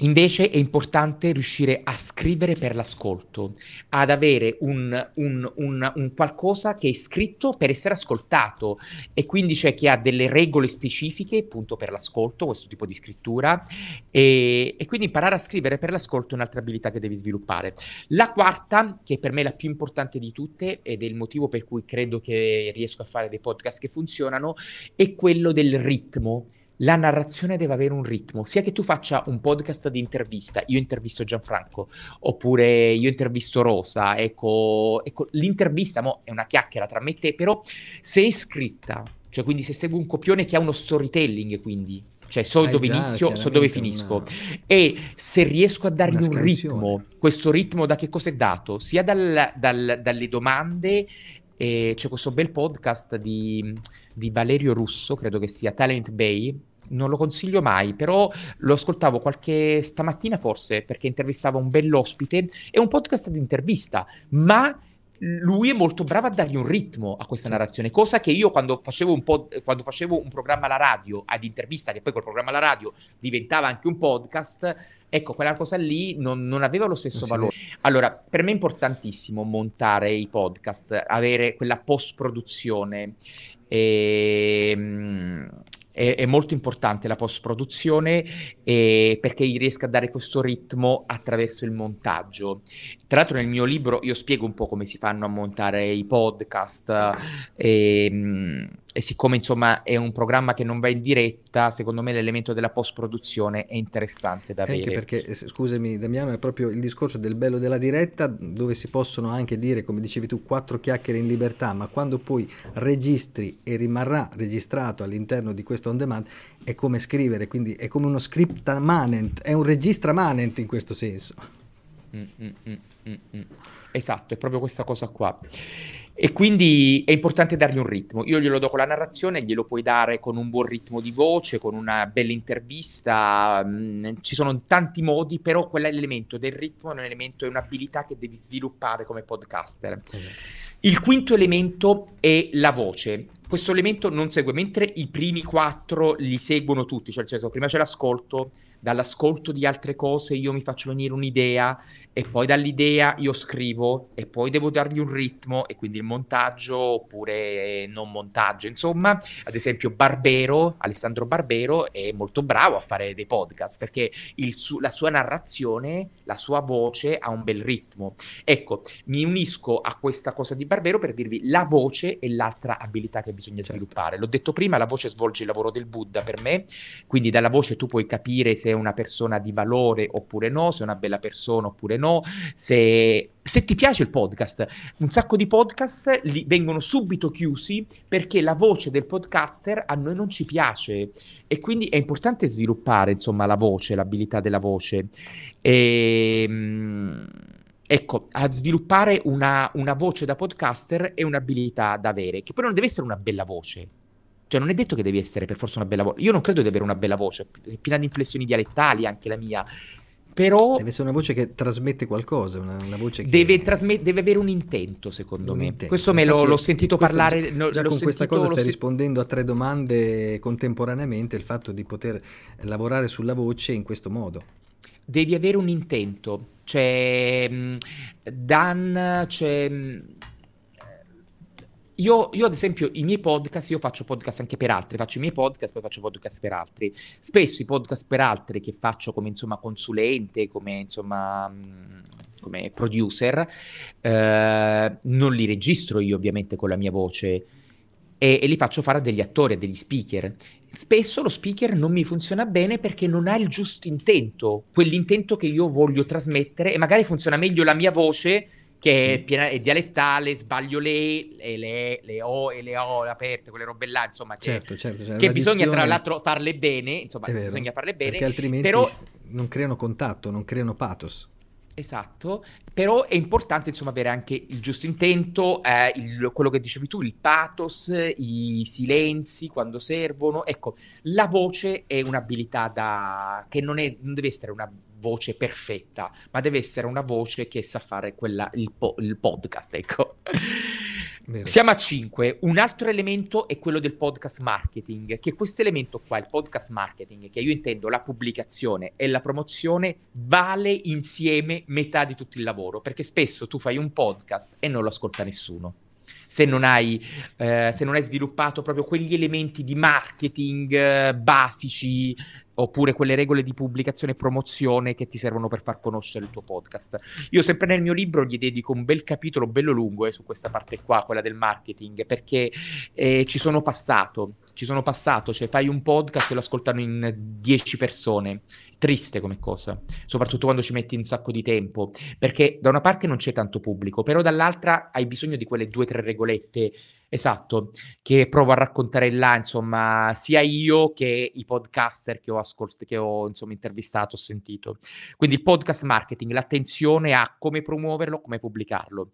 C: Invece è importante riuscire a scrivere per l'ascolto, ad avere un, un, un, un, qualcosa che è scritto per essere ascoltato e quindi c'è chi ha delle regole specifiche appunto per l'ascolto, questo tipo di scrittura e, e quindi imparare a scrivere per l'ascolto è un'altra abilità che devi sviluppare. La quarta, che per me è la più importante di tutte ed è il motivo per cui credo che riesco a fare dei podcast che funzionano, è quello del ritmo la narrazione deve avere un ritmo, sia che tu faccia un podcast di intervista, io intervisto Gianfranco, oppure io intervisto Rosa, ecco, ecco l'intervista mo, è una chiacchiera tra me e te, però se è scritta, cioè quindi se seguo un copione che ha uno storytelling, quindi, cioè so ah, dove già, inizio, so dove finisco, una... e se riesco a dargli un ritmo, questo ritmo da che cosa è dato? Sia dal, dal, dalle domande, eh, c'è questo bel podcast di di Valerio Russo, credo che sia Talent Bay, non lo consiglio mai, però lo ascoltavo qualche stamattina forse perché intervistava un bell'ospite, è un podcast di intervista, ma lui è molto bravo a dargli un ritmo a questa narrazione, cosa che io quando facevo un, pod- quando facevo un programma alla radio ad intervista, che poi quel programma alla radio diventava anche un podcast, ecco, quella cosa lì non, non aveva lo stesso sì. valore. Allora, per me è importantissimo montare i podcast, avere quella post-produzione, e, ehm, è, è, molto importante la post-produzione eh, perché gli riesca a dare questo ritmo attraverso il montaggio tra l'altro nel mio libro io spiego un po' come si fanno a montare i podcast e, ehm, e siccome insomma è un programma che non va in diretta, secondo me l'elemento della post-produzione è interessante da vedere.
B: Anche perché, eh, scusami Damiano, è proprio il discorso del bello della diretta dove si possono anche dire, come dicevi tu, quattro chiacchiere in libertà, ma quando poi registri e rimarrà registrato all'interno di questo on demand è come scrivere, quindi è come uno script manent, è un registra manent in questo
C: senso. Mm, mm, mm. Mm, mm. Esatto, è proprio questa cosa qua. E quindi è importante dargli un ritmo. Io glielo do con la narrazione, glielo puoi dare con un buon ritmo di voce, con una bella intervista. Mm, ci sono tanti modi, però quell'elemento del ritmo è un elemento, è un'abilità che devi sviluppare come podcaster. Esatto. Il quinto elemento è la voce. Questo elemento non segue, mentre i primi quattro li seguono tutti, cioè nel prima c'è l'ascolto, dall'ascolto di altre cose io mi faccio venire un'idea e poi dall'idea io scrivo e poi devo dargli un ritmo e quindi il montaggio oppure non montaggio. Insomma, ad esempio Barbero, Alessandro Barbero è molto bravo a fare dei podcast perché su- la sua narrazione, la sua voce ha un bel ritmo. Ecco, mi unisco a questa cosa di Barbero per dirvi la voce è l'altra abilità che bisogna certo. sviluppare. L'ho detto prima, la voce svolge il lavoro del Buddha per me, quindi dalla voce tu puoi capire se se è una persona di valore oppure no, se è una bella persona oppure no, se, se ti piace il podcast. Un sacco di podcast li, vengono subito chiusi perché la voce del podcaster a noi non ci piace e quindi è importante sviluppare insomma la voce, l'abilità della voce. E, ehm, ecco, a sviluppare una, una voce da podcaster è un'abilità da avere, che però non deve essere una bella voce, cioè, non è detto che devi essere per forza una bella voce. Io non credo di avere una bella voce, è piena di inflessioni dialettali anche la mia. Però. Deve essere una voce che trasmette qualcosa. Una, una voce che. Deve, trasme- deve, avere un intento, secondo un me. Intento. Questo me lo, l'ho sentito parlare. Già, no, già con sentito, questa cosa stai se...
B: rispondendo a tre domande contemporaneamente: il fatto di poter lavorare sulla voce in questo modo.
C: Devi avere un intento. C'è mm, Dan, c'è mm, io, io, ad esempio, i miei podcast, io faccio podcast anche per altri, faccio i miei podcast, poi faccio podcast per altri. Spesso i podcast per altri che faccio come insomma consulente, come insomma come producer, eh, non li registro io ovviamente con la mia voce e, e li faccio fare a degli attori, a degli speaker. Spesso lo speaker non mi funziona bene perché non ha il giusto intento, quell'intento che io voglio trasmettere e magari funziona meglio la mia voce che sì. è, piena, è, dialettale, sbaglio le, le, le, le, O e le O aperte, quelle robe là, insomma, che, certo, certo, certo. che bisogna tra l'altro farle bene, insomma, bisogna farle bene, perché altrimenti però... non creano contatto, non creano pathos. Esatto, però è importante insomma avere anche il giusto intento, eh, il, quello che dicevi tu, il pathos, i silenzi quando servono. Ecco, la voce è un'abilità da... che non, è, non deve essere una, voce perfetta, ma deve essere una voce che sa fare quella, il, po- il podcast, ecco. Vero. Siamo a 5. Un altro elemento è quello del podcast marketing, che questo elemento qua, il podcast marketing, che io intendo la pubblicazione e la promozione, vale insieme metà di tutto il lavoro, perché spesso tu fai un podcast e non lo ascolta nessuno se non, hai, eh, se non hai, sviluppato proprio quegli elementi di marketing eh, basici oppure quelle regole di pubblicazione e promozione che ti servono per far conoscere il tuo podcast. Io sempre nel mio libro gli dedico un bel capitolo bello lungo eh, su questa parte qua, quella del marketing, perché eh, ci sono passato, ci sono passato, cioè fai un podcast e lo ascoltano in 10 persone triste come cosa, soprattutto quando ci metti un sacco di tempo, perché da una parte non c'è tanto pubblico, però dall'altra hai bisogno di quelle due o tre regolette, esatto, che provo a raccontare là, insomma, sia io che i podcaster che ho, ascolt- che ho insomma, intervistato, ho sentito. Quindi il podcast marketing, l'attenzione a come promuoverlo, come pubblicarlo.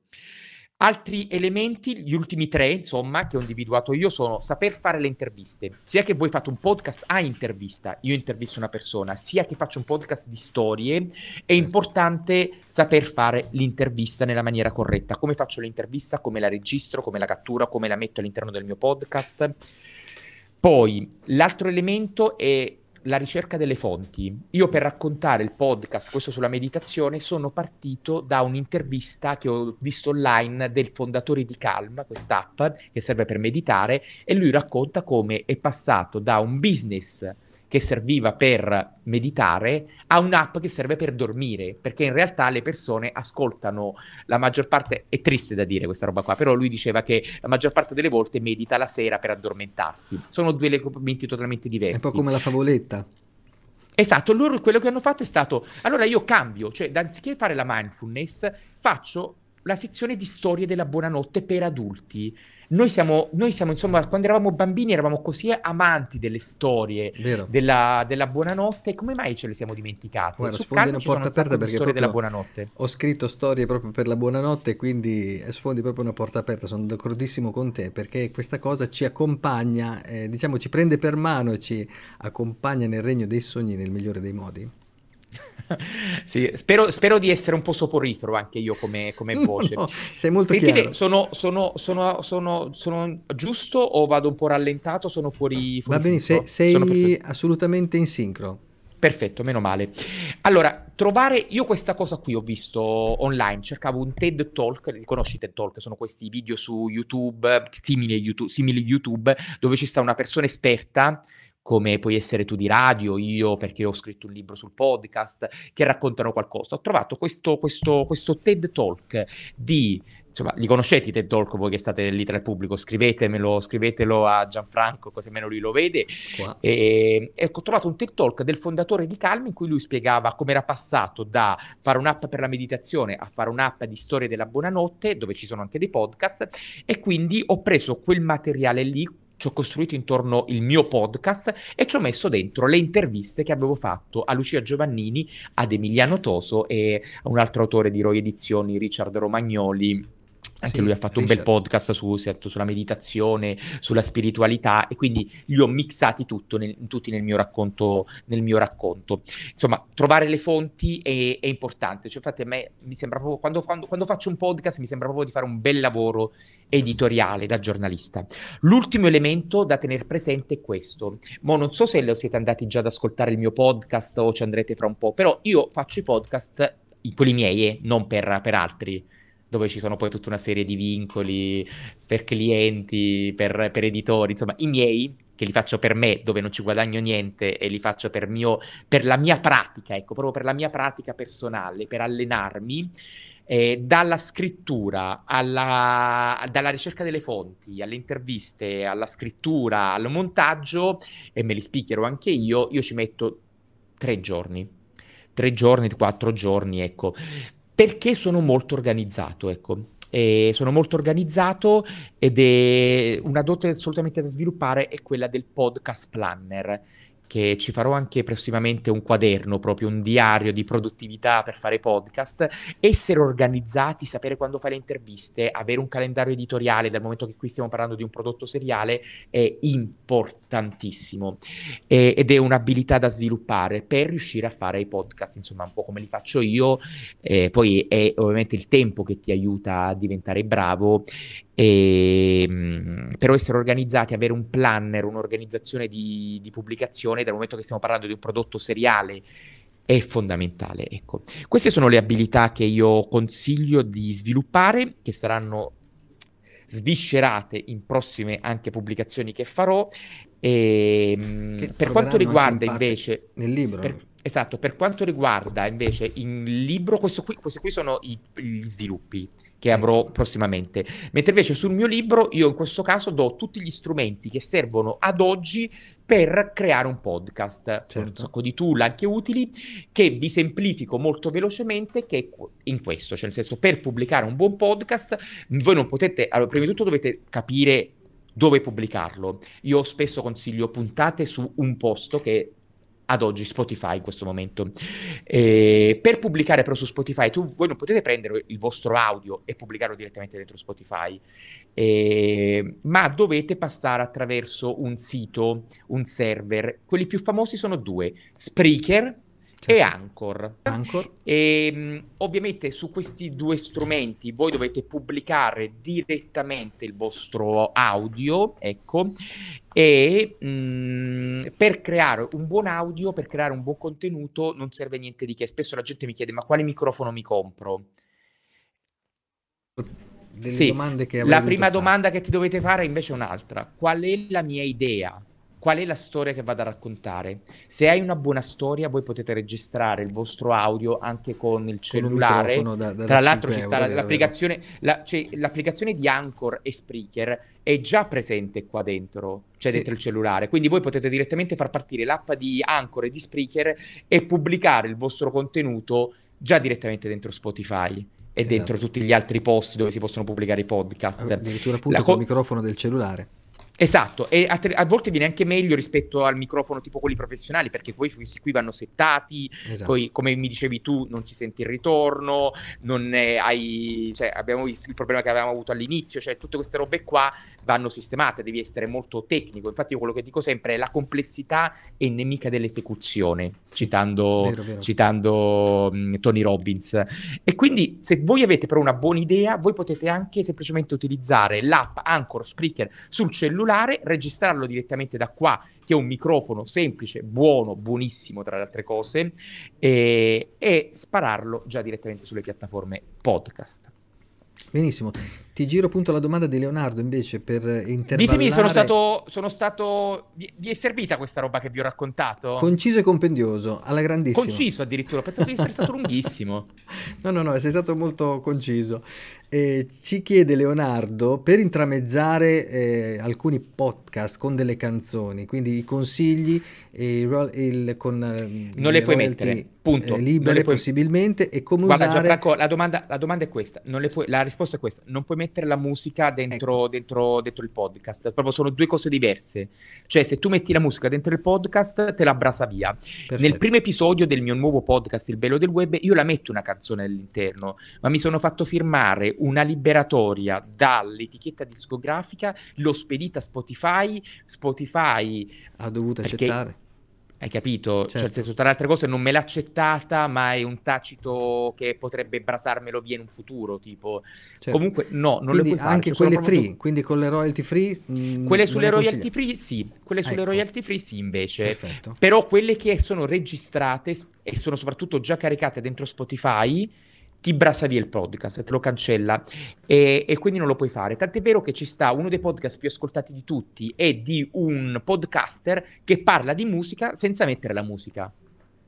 C: Altri elementi, gli ultimi tre, insomma, che ho individuato io sono saper fare le interviste, sia che voi fate un podcast a intervista, io intervisto una persona, sia che faccio un podcast di storie, è certo. importante saper fare l'intervista nella maniera corretta. Come faccio l'intervista, come la registro, come la catturo, come la metto all'interno del mio podcast. Poi l'altro elemento è la ricerca delle fonti. Io per raccontare il podcast, questo sulla meditazione, sono partito da un'intervista che ho visto online del fondatore di Calm, quest'app che serve per meditare, e lui racconta come è passato da un business che serviva per meditare a un'app che serve per dormire, perché in realtà le persone ascoltano la maggior parte, è triste da dire questa roba qua, però lui diceva che la maggior parte delle volte medita la sera per addormentarsi. Sono due argomenti totalmente diversi. È un po' come la
B: favoletta.
C: Esatto, loro quello che hanno fatto è stato, allora io cambio, cioè anziché fare la mindfulness, faccio la sezione di storie della buonanotte per adulti. Noi siamo, noi siamo, insomma, quando eravamo bambini eravamo così amanti delle storie della, della, buonanotte, come mai ce le siamo dimenticate? Guarda, sfondi una porta aperta perché storie della buonanotte.
B: ho scritto storie proprio per la buonanotte, quindi eh, sfondi proprio una porta aperta, sono d'accordissimo con te, perché questa cosa ci accompagna, eh, diciamo ci prende per mano e ci accompagna nel regno dei sogni nel migliore dei modi.
C: sì, spero, spero, di essere un po' soporifero anche io come, come voce. No, sei molto Sentite, sono, sono, sono, sono, giusto o vado un po' rallentato? Sono fuori, fuori Va bene, sei, sei assolutamente in sincro. Perfetto, meno male. Allora, trovare io questa cosa qui ho visto online, cercavo un TED Talk, li conosci TED Talk, sono questi video su YouTube simili, YouTube, simili YouTube dove ci sta una persona esperta come puoi essere tu di radio, io perché ho scritto un libro sul podcast, che raccontano qualcosa. Ho trovato questo, questo, questo TED Talk di insomma, li conoscete i TED Talk voi che state lì tra il pubblico, scrivetemelo, scrivetelo a Gianfranco, così almeno lui lo vede. Wow. E, ehm, e, ho trovato un TED Talk del fondatore di Calm in cui lui spiegava come era passato da fare un'app per la meditazione a fare un'app di storie della buonanotte, dove ci sono anche dei podcast, e quindi ho preso quel materiale lì, ci ho costruito intorno il mio podcast e ci ho messo dentro le interviste che avevo fatto a Lucia Giovannini, ad Emiliano Toso e a un altro autore di Roy Edizioni, Richard Romagnoli anche sì, lui ha fatto Richard. un bel podcast su, sulla meditazione, sulla spiritualità e quindi li ho mixati nel, tutti nel mio, racconto, nel mio, racconto, Insomma, trovare le fonti è, è importante. Cioè, infatti a me mi sembra proprio, quando, quando, quando, faccio un podcast mi sembra proprio di fare un bel lavoro editoriale da giornalista. L'ultimo elemento da tenere presente è questo. Mo non so se lo siete andati già ad ascoltare il mio podcast o ci andrete fra un po', però io faccio i podcast, quelli miei, eh, non per, per altri dove ci sono poi tutta una serie di vincoli per clienti, per, per editori, insomma i miei che li faccio per me, dove non ci guadagno niente e li faccio per, mio, per la mia pratica, ecco, proprio per la mia pratica personale, per allenarmi. Eh, dalla scrittura, alla, dalla ricerca delle fonti, alle interviste, alla scrittura, al montaggio, e me li spicchierò anche io, io ci metto tre giorni. Tre giorni, quattro giorni, ecco perché sono molto organizzato, ecco. E eh, sono molto organizzato ed è una dote assolutamente da sviluppare è quella del podcast planner, che ci farò anche prossimamente un quaderno, proprio un diario di produttività per fare podcast, essere organizzati, sapere quando fare le interviste, avere un calendario editoriale, dal momento che qui stiamo parlando di un prodotto seriale, è importantissimo e, ed è un'abilità da sviluppare per riuscire a fare i podcast, insomma un po' come li faccio io, eh, poi è ovviamente il tempo che ti aiuta a diventare bravo e, ehm, però essere organizzati, avere un planner, un'organizzazione di, di, pubblicazione, dal momento che stiamo parlando di un prodotto seriale, è fondamentale. Ecco. Queste sono le abilità che io consiglio di sviluppare, che saranno sviscerate in prossime anche pubblicazioni che farò. E, ehm, che per quanto riguarda invece... Nel libro. Per, Esatto, per quanto riguarda invece il libro, qui, questi qui sono i, gli sviluppi che mm. avrò prossimamente, mentre invece sul mio libro io in questo caso do tutti gli strumenti che servono ad oggi per creare un podcast, certo. un sacco di tool anche utili che vi semplifico molto velocemente che in questo, cioè nel senso per pubblicare un buon podcast voi non potete, allora, prima di tutto dovete capire dove pubblicarlo. Io spesso consiglio puntate su un posto che ad oggi Spotify in questo momento. Eh, per pubblicare però su Spotify, tu, voi non potete prendere il vostro audio e pubblicarlo direttamente dentro Spotify, eh, ma dovete passare attraverso un sito, un server. Quelli più famosi sono due, Spreaker e certo. Anchor. Anchor. E, ehm, ovviamente su questi due strumenti voi dovete pubblicare direttamente il vostro audio, ecco, e mh, mm, per creare un buon audio, per creare un buon contenuto non serve niente di che. Spesso la gente mi chiede ma quale microfono mi compro? Delle sì. domande che la prima domanda che ti dovete fare invece è un'altra. Qual è la mia idea? qual è la storia che vado a raccontare. Se hai una buona storia, voi potete registrare il vostro audio anche con il cellulare. Con da, da Tra l'altro ci sta euro, l'applicazione, la, cioè, l'applicazione di Anchor e Spreaker è già presente qua dentro, cioè sì. dentro il cellulare. Quindi voi potete direttamente far partire l'app di Anchor e di Spreaker e pubblicare il vostro contenuto già direttamente dentro Spotify e esatto. dentro tutti gli altri posti dove si possono pubblicare i podcast. Addirittura appunto la co- col microfono del cellulare. Esatto, e a, tre, a, volte viene anche meglio rispetto al microfono tipo quelli professionali, perché poi questi qui vanno settati, esatto. poi come mi dicevi tu non si sente il ritorno, non è, hai, cioè, abbiamo visto il problema che avevamo avuto all'inizio, cioè tutte queste robe qua vanno sistemate, devi essere molto tecnico, infatti io quello che dico sempre è la complessità è nemica dell'esecuzione, citando, vero, vero. citando um, Tony Robbins. E quindi se voi avete però una buona idea, voi potete anche semplicemente utilizzare l'app Anchor Spreaker sul cellulare, cellulare, registrarlo direttamente da qua, che è un microfono semplice, buono, buonissimo tra le altre cose, e, e spararlo già direttamente sulle piattaforme podcast.
B: Benissimo, ti giro appunto la domanda di Leonardo invece per intervallare... Ditemi, sono stato...
C: Sono stato... Vi è servita questa roba che vi ho raccontato? Conciso
B: e compendioso, alla grandissima. Conciso
C: addirittura, pensavo di essere stato lunghissimo.
B: No, no, no, sei stato molto conciso. Eh, ci chiede Leonardo per intramezzare eh, alcuni podcast con delle canzoni, quindi i consigli e il, il con eh, Non le, le puoi royalty. mettere. Punto. Eh, libere puoi... possibilmente e come Guarda, usare...
C: Gianfranco, la domanda, la domanda è questa, puoi... la risposta è questa, non puoi mettere la musica dentro, ecco. dentro, dentro, il podcast, proprio sono due cose diverse, cioè se tu metti la musica dentro il podcast te la brasa via. Perfetto. Nel primo episodio del mio nuovo podcast Il Bello del Web io la metto una canzone all'interno, ma mi sono fatto firmare una liberatoria dall'etichetta discografica, l'ho spedita a Spotify, Spotify... Ha dovuto accettare hai capito? Certo. Cioè, nel certo. senso, tra le altre cose, non me l'ha accettata, ma è un tacito che potrebbe brasarmelo via in un futuro. Tipo, certo. comunque, no, non quindi le puoi anche fare, cioè, quelle free, proprio...
B: quindi con le royalty free. Mh, mm, quelle sulle royalty free,
C: sì, quelle sulle ecco. royalty free, sì, invece. Perfetto. Però quelle che sono registrate e sono soprattutto già caricate dentro Spotify ti brasa via il podcast, te lo cancella e, e, quindi non lo puoi fare. Tant'è vero che ci sta uno dei podcast più ascoltati di tutti è di un podcaster che parla di musica senza mettere la musica.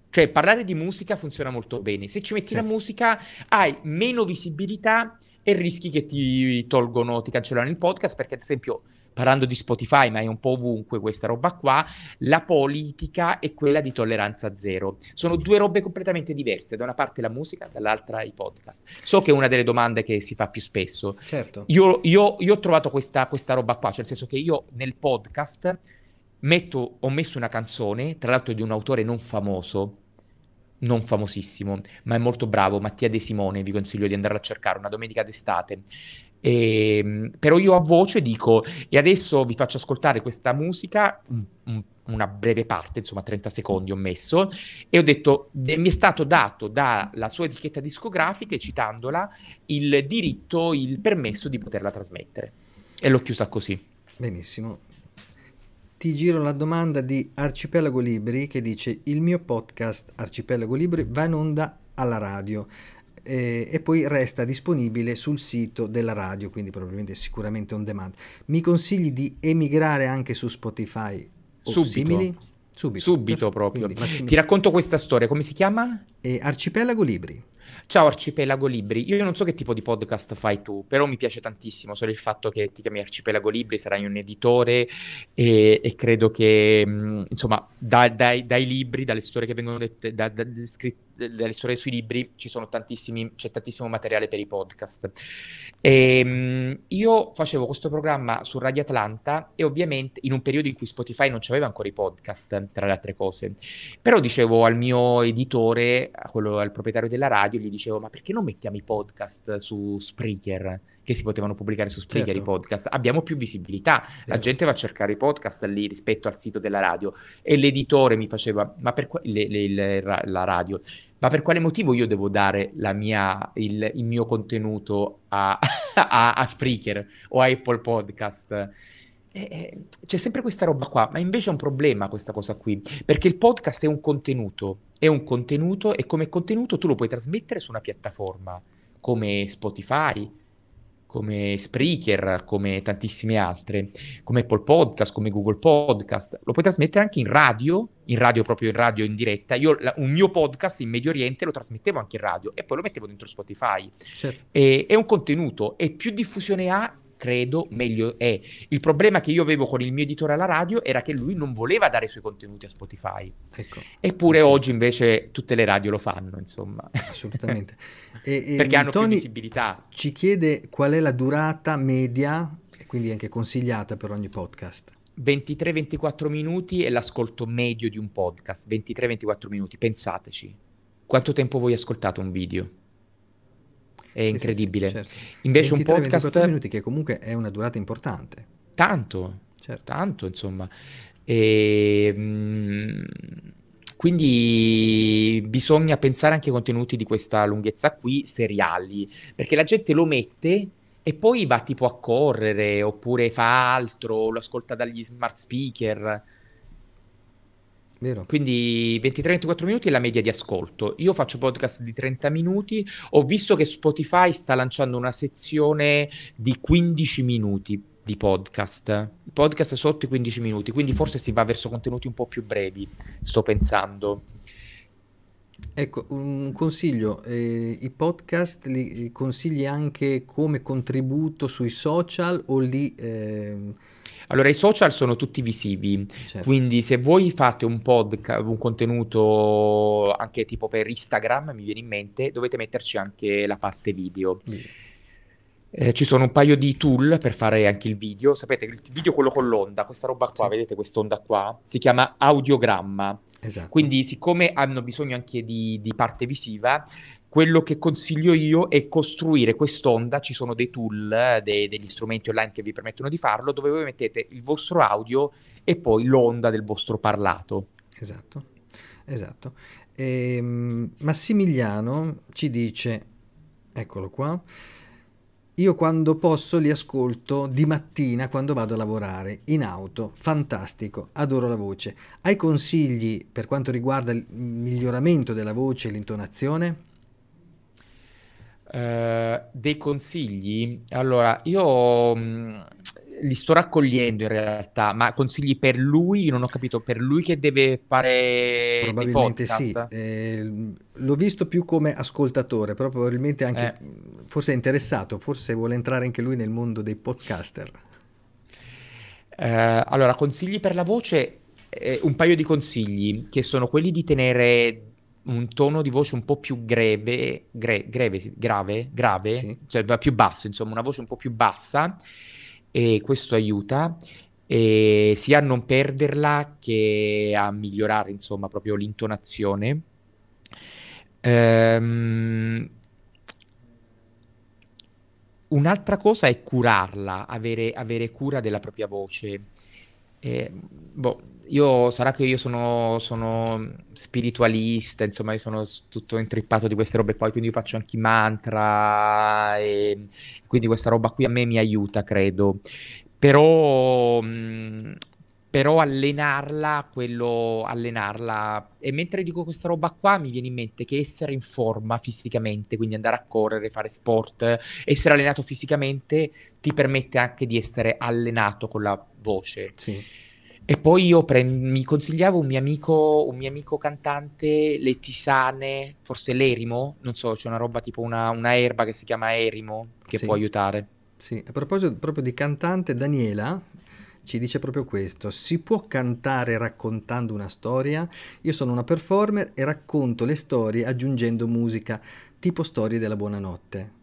C: Cioè parlare di musica funziona molto bene. Se ci metti certo. la musica hai meno visibilità e rischi che ti tolgono, ti cancellano il podcast perché ad esempio parlando di Spotify, ma è un po' ovunque questa roba qua, la politica e quella di tolleranza zero. Sono due robe completamente diverse, da una parte la musica, dall'altra i podcast. So che è una delle domande che si fa più spesso. Certo. Io, io, io ho trovato questa, questa roba qua, cioè nel senso che io nel podcast metto, ho messo una canzone, tra l'altro di un autore non famoso, non famosissimo, ma è molto bravo, Mattia De Simone, vi consiglio di andare a cercare, una domenica d'estate, e, ehm, però io a voce dico, e adesso vi faccio ascoltare questa musica, una breve parte, insomma 30 secondi ho messo, e ho detto, mi è stato dato dalla sua etichetta discografica, citandola, il diritto, il permesso di poterla trasmettere. E l'ho chiusa così.
B: Benissimo. Ti giro la domanda di Arcipelago Libri che dice il mio podcast Arcipelago Libri va in onda alla radio eh, e poi resta disponibile sul sito della radio, quindi probabilmente sicuramente on demand. Mi consigli di emigrare anche su Spotify o Subito. simili?
C: Subito, Subito proprio. Quindi. Ti racconto questa storia, come si chiama? Eh, Arcipelago Libri. Ciao Arcipelago Libri, io non so che tipo di podcast fai tu, però mi piace tantissimo solo il fatto che ti chiami Arcipelago Libri, sarai un editore e, e credo che, mh, mm, insomma, da, dai, dai, libri, dalle storie che vengono dette, da, da, scritte delle storie sui libri ci sono tantissimi c'è tantissimo materiale per i podcast. E, ehm, io facevo questo programma su Radio Atlanta e ovviamente in un periodo in cui Spotify non c'aveva ancora i podcast, tra le altre cose. Però dicevo al mio editore, quello, al proprietario della radio, gli dicevo ma perché non mettiamo i podcast su Spreaker? che si potevano pubblicare su Spreaker certo. i podcast, abbiamo più visibilità. La gente va a cercare i podcast lì rispetto al sito della radio. E l'editore mi faceva, ma per qua- le, le, le, la radio, ma per quale motivo io devo dare mia, il, il, mio contenuto a, a, a Spreaker o a Apple Podcast?
D: c'è
C: sempre questa roba qua, ma invece è un problema questa cosa qui, perché il podcast è un contenuto, è un contenuto e come contenuto tu lo puoi trasmettere su una piattaforma come Spotify, come Spreaker, come tantissime altre, come Apple Podcast, come Google Podcast. Lo puoi trasmettere anche in radio, in radio proprio in radio in diretta. Io la, un mio podcast in Medio Oriente lo trasmettevo anche in radio e poi lo mettevo dentro Spotify. Certo. E, è un contenuto e più diffusione ha credo meglio è. Il problema che io avevo con il mio editore alla radio era che lui non voleva dare i suoi contenuti a Spotify. Ecco. Eppure sì. oggi invece tutte le radio lo fanno, insomma. Assolutamente. E, e Perché hanno Tony più visibilità.
B: Ci chiede qual è la durata media, e quindi anche consigliata per ogni podcast.
C: 23-24 minuti è l'ascolto medio di un podcast. 23-24 minuti, pensateci. Quanto tempo voi ascoltate un video? È incredibile. Sì, sì, certo. Invece 23, un podcast...
B: minuti che comunque è una durata
C: importante. Tanto, certo. tanto insomma. E, ehm, quindi bisogna pensare anche ai contenuti di questa lunghezza qui, seriali, perché la gente lo mette e poi va tipo a correre oppure fa altro, lo ascolta dagli smart speaker. Vero. Quindi 23-24 minuti è la media di ascolto. Io faccio podcast di 30 minuti. Ho visto che Spotify sta lanciando una sezione di 15 minuti di podcast. Podcast sotto i 15 minuti, quindi forse si va verso contenuti un po' più brevi, sto pensando.
B: Ecco, un consiglio, eh, i podcast li consigli anche come contributo sui social o lì...
C: Eh allora, i social sono tutti visivi, certo. quindi se voi fate un podcast, un contenuto anche tipo per Instagram, mi viene in mente, dovete metterci anche la parte video. Mm. Eh, ci sono un paio di tool per fare anche il video. Sapete, il video quello con l'onda, questa roba qua, sì. vedete quest'onda qua, si chiama audiogramma. Esatto. Quindi, siccome hanno bisogno anche di, di parte visiva, quello che consiglio io è costruire quest'onda, ci sono dei tool, eh, dei, degli strumenti online che vi permettono di farlo, dove voi mettete il vostro audio e poi l'onda del vostro parlato.
B: Esatto, esatto. E, ehm, Massimiliano ci dice, eccolo qua, io quando posso li ascolto di mattina quando vado a lavorare, in auto, fantastico, adoro la voce. Hai consigli per quanto riguarda il miglioramento della voce e l'intonazione?
C: Eh, dei consigli? Allora, io mh, mm, li sto raccogliendo in realtà, ma consigli per lui? non ho capito, per lui che deve fare Probabilmente sì,
B: eh, l'ho visto più come ascoltatore, però probabilmente anche, eh. forse è interessato, forse vuole entrare anche lui nel mondo dei podcaster.
C: Uh, allora, consigli per la voce, eh, un paio di consigli, che sono quelli di tenere un tono di voce un po' più greve, gre, greve grave, grave, sì. cioè più basso, insomma, una voce un po' più bassa e questo aiuta e sia a non perderla che a migliorare, insomma, proprio l'intonazione. Ehm, un'altra cosa è curarla, avere, avere cura della propria voce. E, boh, io sarà che io sono, sono, spiritualista, insomma, io sono tutto intrippato di queste robe poi, quindi io faccio anche i mantra e quindi questa roba qui a me mi aiuta, credo. Però, mm, però allenarla, quello allenarla e mentre dico questa roba qua mi viene in mente che essere in forma fisicamente, quindi andare a correre, fare sport, essere allenato fisicamente ti permette anche di essere allenato con la voce. Sì e poi io prend- mi consigliavo un mio, amico, un mio amico cantante, le tisane, forse l'erimo, non so, c'è una roba tipo una, una erba che si chiama erimo che sì. può aiutare. Sì,
B: a proposito proprio di cantante, Daniela ci dice proprio questo, si può cantare raccontando una storia? Io sono una performer e racconto le storie aggiungendo musica, tipo storie
C: della buonanotte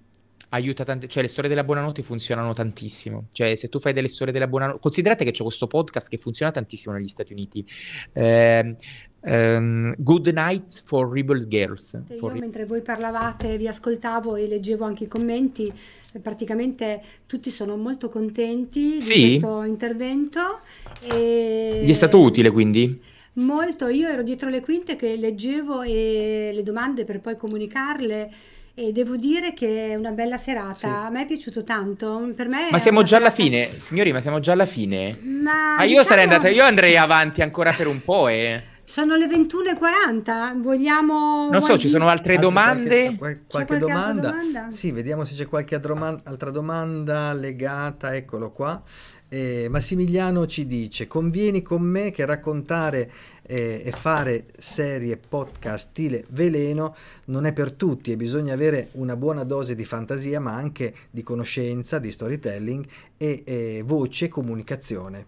C: aiuta tante, cioè le storie della buonanotte funzionano tantissimo, cioè se tu fai delle storie della buonanotte, considerate che c'è questo podcast che funziona tantissimo negli Stati Uniti, eh, Um, good Night for Rebel Girls. Io for...
A: mentre voi parlavate, vi ascoltavo e leggevo anche i commenti, eh, praticamente tutti sono molto contenti di questo intervento. E... Gli è stato
C: utile quindi?
A: Molto, io ero dietro le quinte che leggevo e le domande per poi comunicarle e devo dire che è una bella serata, sì. a me è piaciuto tanto. Per me ma siamo già
C: alla serata... fine, signori, ma siamo già alla fine.
A: Ma ah, io diciamo... sarei andata, io
C: andrei avanti ancora per un po'. E... Eh.
A: Sono le 21.40, vogliamo... Non so, ci sono altre Altro domande? Qualche, qualche, qualche domanda? domanda?
B: Sì, vediamo se c'è qualche altra domanda legata, eccolo qua. Eh, Massimiliano ci dice, convieni con me che raccontare eh, e fare serie podcast stile veleno non è per tutti e bisogna avere una buona dose di fantasia ma anche di conoscenza, di storytelling e eh, voce e comunicazione.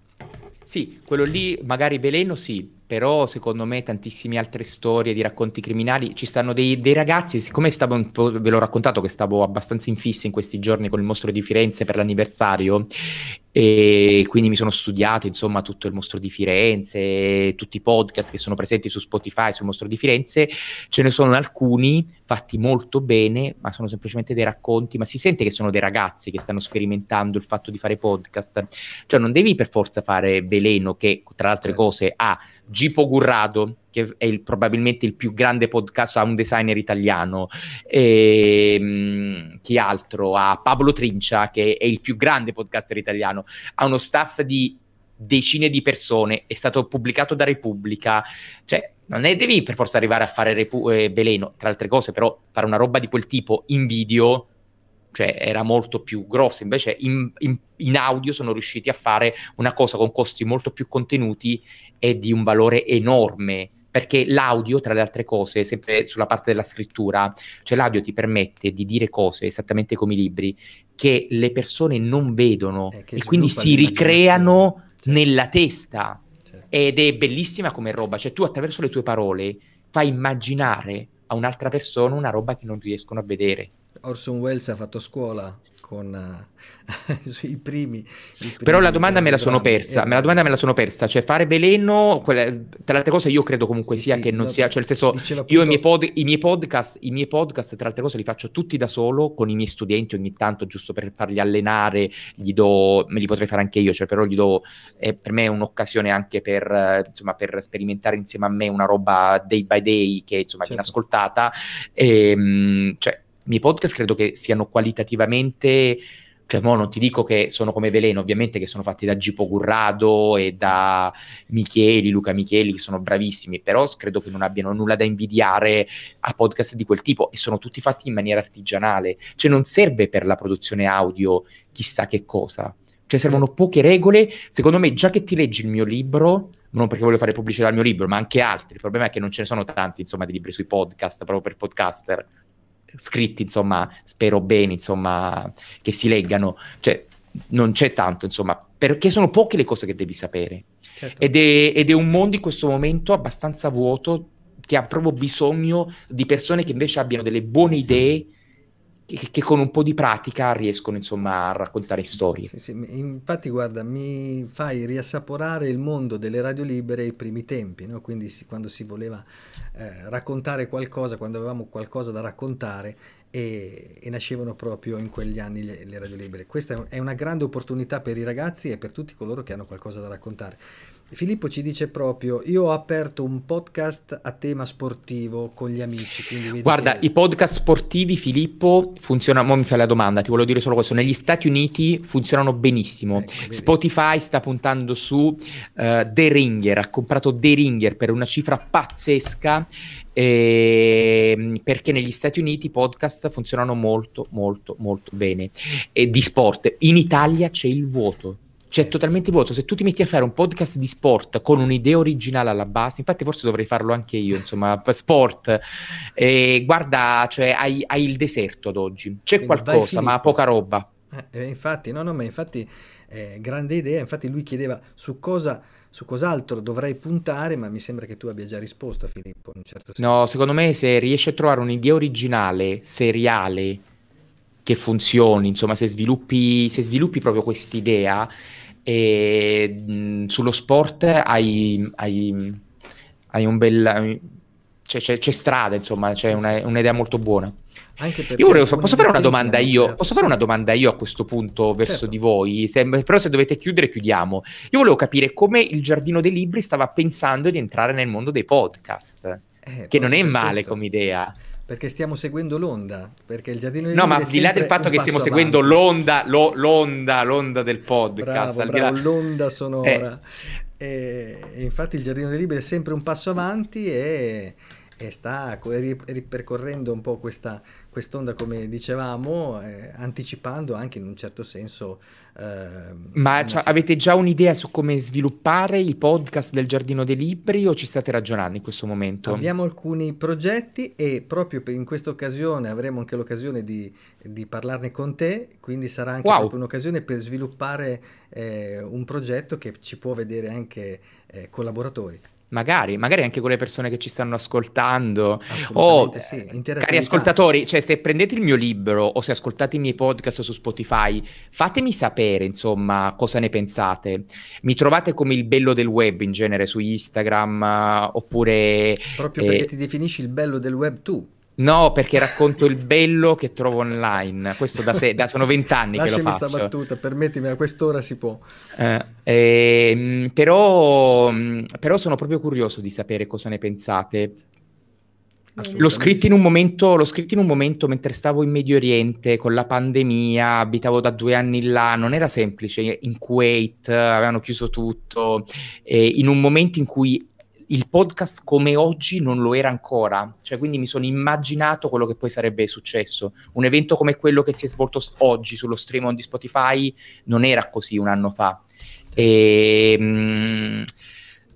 C: Sì, quello lì magari veleno sì, però secondo me tantissime altre storie di racconti criminali, ci stanno dei, dei ragazzi, siccome stavo un po', ve l'ho raccontato che stavo abbastanza in fissa in questi giorni con il mostro di Firenze per l'anniversario e quindi mi sono studiato insomma tutto il mostro di Firenze, tutti i podcast che sono presenti su Spotify sul mostro di Firenze, ce ne sono alcuni fatti molto bene, ma sono semplicemente dei racconti, ma si sente che sono dei ragazzi che stanno sperimentando il fatto di fare podcast, cioè non devi per forza fare veleno che tra le altre certo. cose ha G Gipo Gurrado, che è il, probabilmente il più grande podcast a un designer italiano, e, ehm, mh, chi altro? A Pablo Trincia, che è il più grande podcaster italiano, ha uno staff di decine di persone, è stato pubblicato da Repubblica, cioè non è, devi per forza arrivare a fare repu- eh, veleno, tra altre cose, però fare una roba di quel tipo in video cioè era molto più grossa, invece in, in, in, audio sono riusciti a fare una cosa con costi molto più contenuti e di un valore enorme, perché l'audio, tra le altre cose, sempre sulla parte della scrittura, cioè l'audio ti permette di dire cose esattamente come i libri che le persone non vedono eh, e quindi si ricreano certo. nella testa. Certo. Ed è bellissima come roba, cioè tu attraverso le tue parole fai immaginare a un'altra persona una roba che non riescono a vedere.
B: Orson Welles ha fatto scuola con uh, i, primi, i, primi, Però la domanda me la sono
C: persa, eh, la domanda me la sono persa, cioè fare veleno, quella, tra le altre cose io credo comunque sì, sia sì, che non no, sia, cioè nel senso io i miei, pod, i, miei podcast, i miei podcast tra le altre cose li faccio tutti da solo con i miei studenti ogni tanto giusto per farli allenare, gli do, me li potrei fare anche io, cioè però gli do, eh, per me è un'occasione anche per, eh, insomma, per sperimentare insieme a me una roba day by day che insomma certo. viene ascoltata, e, ehm, cioè i miei podcast credo che siano qualitativamente cioè mo non ti dico che sono come veleno, ovviamente che sono fatti da Gipo Gurrado e da Micheli, Luca Micheli, che sono bravissimi, però credo che non abbiano nulla da invidiare a podcast di quel tipo e sono tutti fatti in maniera artigianale, cioè non serve per la produzione audio chissà che cosa. Cioè servono poche regole, secondo me già che ti leggi il mio libro, non perché voglio fare pubblicità al mio libro, ma anche altri, il problema è che non ce ne sono tanti, insomma, di libri sui podcast, proprio per podcaster scritti, insomma, spero bene, insomma, che si leggano. Cioè, non c'è tanto, insomma, perché sono poche le cose che devi sapere. Certo. Ed, è, ed è un mondo in questo momento abbastanza vuoto che ha proprio bisogno di persone che invece abbiano delle buone idee che, che, con un po' di pratica riescono insomma a raccontare storie. Sì, sì.
B: Infatti guarda, mi fai riassaporare il mondo delle radio libere ai primi tempi, no? quindi si, quando si voleva eh, raccontare qualcosa, quando avevamo qualcosa da raccontare e, e nascevano proprio in quegli anni le, le radio libere. Questa è una grande opportunità per i ragazzi e per tutti coloro che hanno qualcosa da raccontare. Filippo ci dice proprio, io ho aperto un podcast a tema sportivo con gli amici. Guarda,
C: che... i podcast sportivi, Filippo, funzionano, mo mi fai la domanda, ti volevo dire solo questo, negli Stati Uniti funzionano benissimo. Ecco, Spotify sta puntando su uh, The Ringer, ha comprato The Ringer per una cifra pazzesca eh, perché negli Stati Uniti i podcast funzionano molto molto molto bene e di sport in Italia c'è il vuoto cioè totalmente vuoto. Se tu ti metti a fare un podcast di sport con un'idea originale alla base, infatti forse dovrei farlo anche io, insomma, sport, eh, guarda, cioè hai, hai, il deserto ad oggi, c'è Quindi qualcosa, ma poca roba.
B: Eh, eh, infatti, no, no, ma infatti, eh, grande idea, infatti lui chiedeva su cosa su cos'altro dovrei puntare, ma mi sembra che tu abbia già risposto Filippo. In un certo senso.
C: No, secondo me se riesci a trovare un'idea originale, seriale, che funzioni, insomma, se sviluppi, se sviluppi proprio quest'idea, e mh, sullo sport hai, hai, hai un bel... C'è, c'è, c'è, strada, insomma, c'è una, un'idea molto buona. io volevo, posso fare una domanda io? Eh, posso fare una domanda io a questo punto verso certo. di voi? Se, però se dovete chiudere, chiudiamo. Io volevo capire come il Giardino dei Libri stava pensando di entrare nel mondo dei podcast, eh, che non è male questo. come idea
B: perché stiamo seguendo l'onda, perché il giardino di No, ma al di là del fatto che stiamo avanti. seguendo
C: l'onda, lo, l'onda, l'onda del podcast, bravo, bravo là...
B: l'onda sonora. Eh. E, infatti il giardino dei libri è sempre un passo avanti e, e sta ripercorrendo un po' questa quest'onda, come dicevamo, eh, anticipando anche in un certo senso Ehm, Ma cioè, avete
C: già un'idea su come sviluppare il podcast del Giardino dei Libri o ci state ragionando in questo momento? Abbiamo
B: alcuni progetti e proprio in questa occasione avremo anche l'occasione di, di, parlarne con te, quindi sarà anche wow. un'occasione per sviluppare eh, un progetto che ci può vedere anche eh, collaboratori.
C: Magari, magari anche con le persone che ci stanno ascoltando. O, sì,
B: eh, cari ascoltatori,
C: cioè se prendete il mio libro o se ascoltate i miei podcast su Spotify, fatemi sapere, insomma, cosa ne pensate. Mi trovate come il bello del web in genere su Instagram, oppure... Proprio eh, perché ti
B: definisci il bello del web tu.
C: No, perché racconto il bello che trovo online. Questo da, se, da sono vent'anni che lo faccio. Lasciami sta battuta,
B: permettimi, a quest'ora si può.
C: Eh, ehm, però, mm, però, sono proprio curioso di sapere cosa ne pensate. L'ho scritto, in un momento, l'ho scritto in un momento mentre stavo in Medio Oriente con la pandemia, abitavo da due anni là, non era semplice, in Kuwait avevano chiuso tutto, eh, in un momento in cui il podcast come oggi non lo era ancora, cioè quindi mi sono immaginato quello che poi sarebbe successo. Un evento come quello che si è svolto oggi sullo stream on di Spotify non era così un anno fa. E, ehm, mh,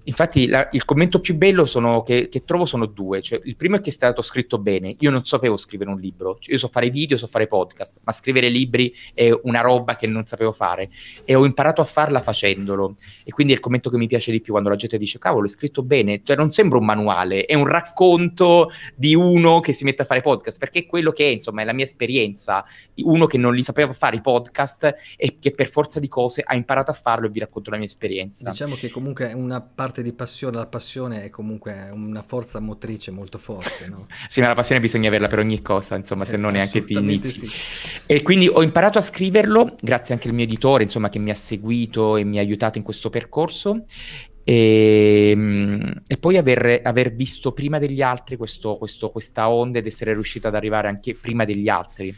C: Infatti la, il commento più bello sono, che, che, trovo sono due. Cioè, il primo è che è stato scritto bene. Io non sapevo scrivere un libro. Cioè, io so fare video, so fare podcast, ma scrivere libri è una roba che non sapevo fare. E ho imparato a farla facendolo. E quindi è il commento che mi piace di più quando la gente dice cavolo, è scritto bene. Cioè, non sembra un manuale, è un racconto di uno che si mette a fare podcast. Perché è quello che è, insomma, è la mia esperienza. Uno che non li sapeva fare i podcast e che per forza di cose ha imparato a farlo e vi racconto la mia esperienza. Diciamo
B: che comunque è una parte parte di passione, la passione è comunque una forza motrice molto forte, no?
C: sì, ma la passione bisogna averla per ogni cosa, insomma, eh, se no eh, neanche ti inizi. Sì. E quindi ho imparato a scriverlo, grazie anche al mio editore, insomma, che mi ha seguito e mi ha aiutato in questo percorso. E, ehm, e, poi aver, aver, visto prima degli altri questo, questo, questa onda ed essere riuscito ad arrivare anche prima degli altri.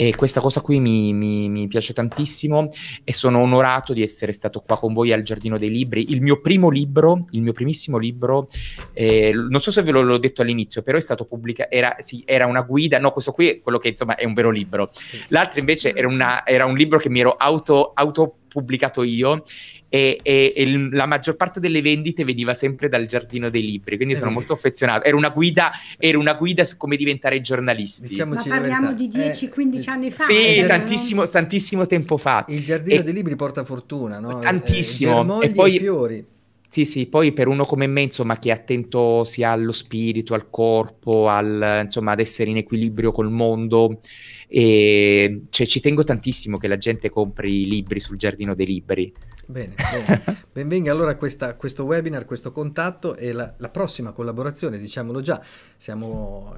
C: E questa cosa qui mi, mi, mi, piace tantissimo e sono onorato di essere stato qua con voi al Giardino dei Libri. Il mio primo libro, il mio primissimo libro, eh, non so se ve l'ho detto all'inizio, però è stato pubblicato, era, sì, era, una guida, no, questo qui è quello che insomma è un vero libro. L'altro invece era, una, era un libro che mi ero auto, auto pubblicato io e, e, e, la maggior parte delle vendite veniva sempre dal giardino dei libri, quindi sono eh, molto affezionato. Era una guida, era una guida su come diventare giornalisti. Diciamoci Ma parliamo
A: di 10-15 eh, eh, anni fa. Sì, eh. tantissimo,
C: non... tantissimo, tempo fa. Il giardino e, dei libri porta fortuna, no? Tantissimo. Eh, e poi... fiori. Sì, sì, poi per uno come me, insomma, che è attento sia allo spirito, al corpo, al, insomma, ad essere in equilibrio col mondo, e, cioè, ci tengo tantissimo che la gente compri i libri sul giardino dei libri.
B: Bene, bene. benvenga allora questa, questo webinar, questo contatto e la, la, prossima collaborazione, diciamolo già, siamo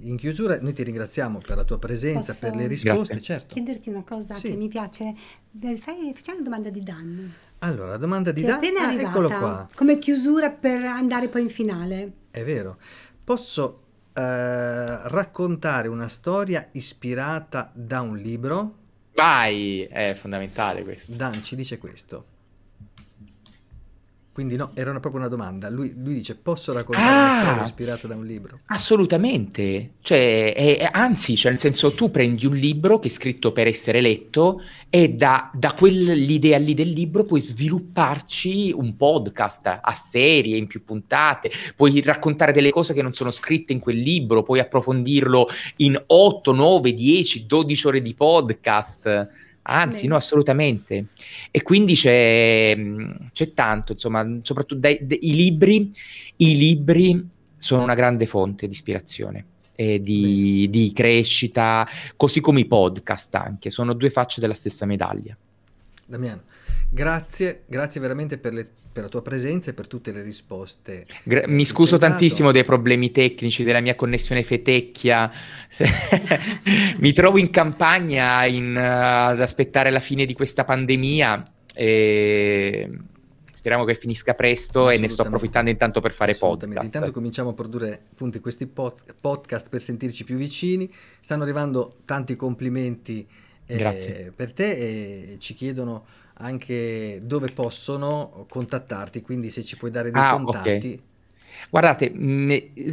B: in chiusura, noi ti ringraziamo per la tua presenza, Posso per le risposte, Grazie. certo.
A: Chiederti una cosa sì. che mi piace, Fai, facciamo una domanda di Dan.
B: Allora, la domanda di che Dan, appena ah, arrivata, eccolo qua.
A: Come chiusura per andare poi in finale.
B: È vero. Posso eh, raccontare una storia ispirata da un libro?
C: Vai, è fondamentale questo. Dan ci dice
B: questo. Quindi no, era una, proprio una domanda. Lui, lui dice, posso raccontare ah, una storia ispirata da un libro?
C: Assolutamente. Cioè, è, anzi, cioè, nel senso, tu prendi un libro che è scritto per essere letto e da, da quell'idea lì del libro puoi svilupparci un podcast a serie, in più puntate, puoi raccontare delle cose che non sono scritte in quel libro, puoi approfondirlo in 8, 9, 10, 12 ore di podcast. Anzi, Bene. no, assolutamente. E quindi c'è, mm, c'è tanto, insomma, soprattutto dai, dai, i libri, i libri sono una grande fonte di ispirazione. E di, di crescita, così come i podcast anche, sono due facce della stessa medaglia.
B: Damiano, grazie, grazie veramente per le per la tua presenza e per tutte le risposte.
C: Gra- eh, mi scuso tantissimo dei problemi tecnici, della mia connessione fetecchia. mi trovo in campagna in, uh, ad aspettare la fine di questa pandemia e speriamo che finisca presto e ne sto approfittando intanto per fare podcast. Intanto
B: cominciamo a produrre appunto questi pod- podcast per sentirci più vicini. Stanno arrivando tanti complimenti
C: eh,
B: per te e ci chiedono anche dove possono contattarti, quindi se ci puoi dare dei ah, contatti. Okay.
C: Guardate,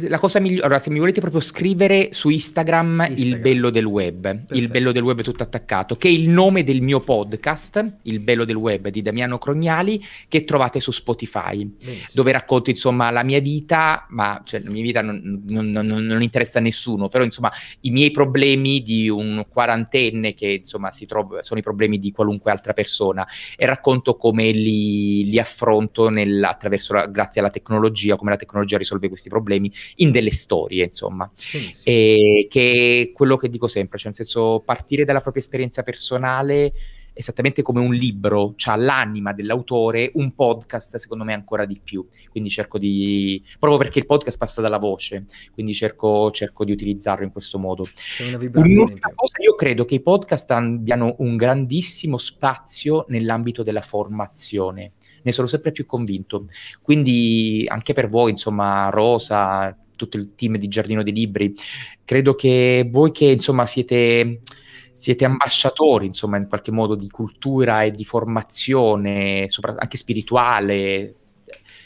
C: la cosa migliore, allora se mi volete proprio scrivere su Instagram, Instagram. il bello del web, Perfetto. il bello del web tutto attaccato, che è il nome del mio podcast, il bello del web di Damiano Crognali, che trovate su Spotify, Benissimo. dove racconto insomma la mia vita, ma cioè la mia vita non, non, non, non, interessa a nessuno, però insomma i miei problemi di un quarantenne che insomma si trova, sono i problemi di qualunque altra persona e racconto come li, li affronto nel, attraverso la, grazie alla tecnologia, come la tecnologia tecnologia risolve questi problemi in delle storie, insomma. E che è quello che dico sempre, cioè nel senso partire dalla propria esperienza personale esattamente come un libro, ha l'anima dell'autore, un podcast secondo me ancora di più. Quindi cerco di... proprio perché il podcast passa dalla voce, quindi cerco, cerco di utilizzarlo in questo modo. Un'ultima cosa, io credo che i podcast abbiano un grandissimo spazio nell'ambito della formazione ne sono sempre più convinto. Quindi anche per voi, insomma, Rosa, tutto il team di Giardino dei Libri, credo che voi che insomma siete siete ambasciatori, insomma, in qualche modo di cultura e di formazione, anche spirituale,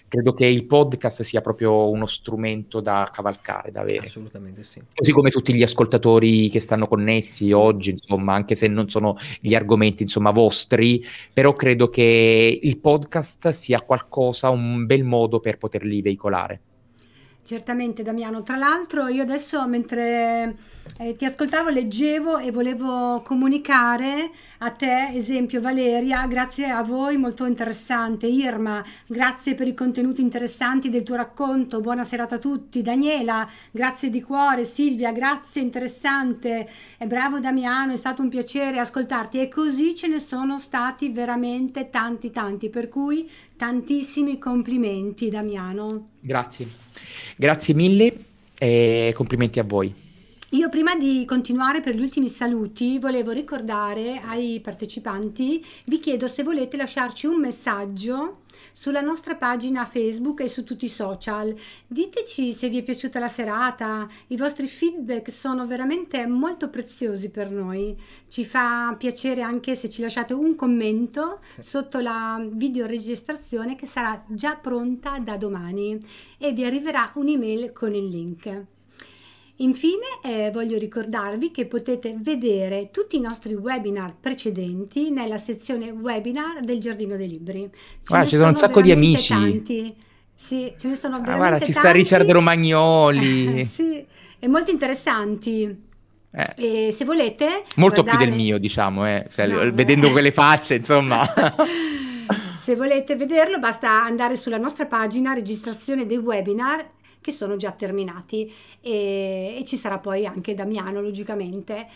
C: credo che il podcast sia proprio uno strumento da cavalcare, da avere. Assolutamente sì. Così come tutti gli ascoltatori che stanno connessi oggi, insomma, anche se non sono gli argomenti, insomma, vostri, però credo che il podcast sia qualcosa, un bel modo per poterli veicolare.
A: Certamente Damiano, tra l'altro io adesso mentre eh, ti ascoltavo leggevo e volevo comunicare a te, esempio Valeria, grazie a voi, molto interessante, Irma, grazie per i contenuti interessanti del tuo racconto, buona serata a tutti, Daniela, grazie di cuore, Silvia, grazie, interessante, e eh, bravo Damiano, è stato un piacere ascoltarti e così ce ne sono stati veramente tanti tanti, per cui tantissimi complimenti Damiano.
C: Grazie. Grazie mille e complimenti a voi.
A: Io prima di continuare per gli ultimi saluti volevo ricordare ai partecipanti, vi chiedo se volete lasciarci un messaggio sulla nostra pagina Facebook e su tutti i social. Diteci se vi è piaciuta la serata, i vostri feedback sono veramente molto preziosi per noi. Ci fa piacere anche se ci lasciate un commento sotto la videoregistrazione che sarà già pronta da domani e vi arriverà un'email con il link. Infine eh, voglio ricordarvi che potete vedere tutti i nostri webinar precedenti nella sezione webinar del Giardino dei Libri. Ce ah, ci sono un sacco di amici. Tanti. Sì, ce ne sono ah, veramente guarda, ci tanti. sta Richard
C: Romagnoli.
A: sì, è molto interessanti. Eh. se volete... Molto guardare... più del
C: mio, diciamo, eh. Se, cioè, no, vedendo quelle facce, insomma.
A: se volete vederlo basta andare sulla nostra pagina registrazione dei webinar che sono già terminati e, e ci sarà poi anche Damiano logicamente.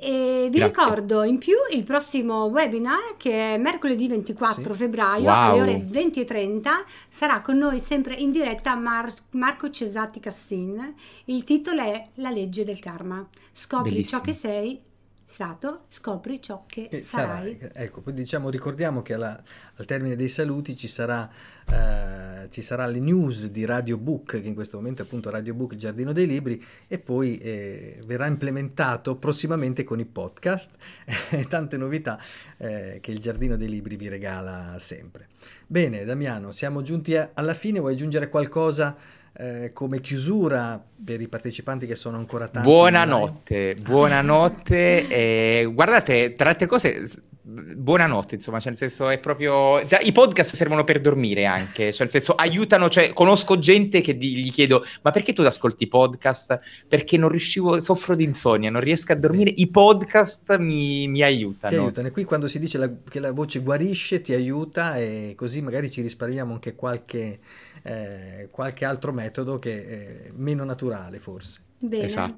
A: E vi Grazie. ricordo in più il prossimo webinar che è mercoledì 24 sì. febbraio wow. alle ore 20.30 sarà con noi sempre in diretta Mar Marco Cesati Cassin. Il titolo è La legge del karma. Scopri Bellissimo. ciò che sei stato, scopri ciò che, che sarai.
B: sarai. Ecco, diciamo, ricordiamo che alla, al termine dei saluti ci sarà, eh, ci sarà le news di Radio Book, che in questo momento è appunto Radio Book Giardino dei Libri, e poi eh, verrà implementato prossimamente con i podcast e tante novità eh, che il Giardino dei Libri vi regala sempre. Bene, Damiano, siamo giunti a, alla fine, vuoi aggiungere qualcosa? Eh, come chiusura per i partecipanti che sono ancora tanti. Buonanotte,
C: buonanotte. eh, guardate, tra altre cose, buonanotte, insomma, cioè nel senso è proprio... Cioè, I podcast servono per dormire anche, cioè nel senso aiutano, cioè conosco gente che di, gli chiedo ma perché tu ascolti i podcast? Perché non riuscivo, soffro di insonnia, non riesco a dormire, i podcast mi, mi aiutano. Ti aiutano
B: e qui quando si dice la, che la voce guarisce ti aiuta e così magari ci risparmiamo anche qualche eh, qualche altro metodo che è eh, meno naturale forse.
A: Bene. Esatto.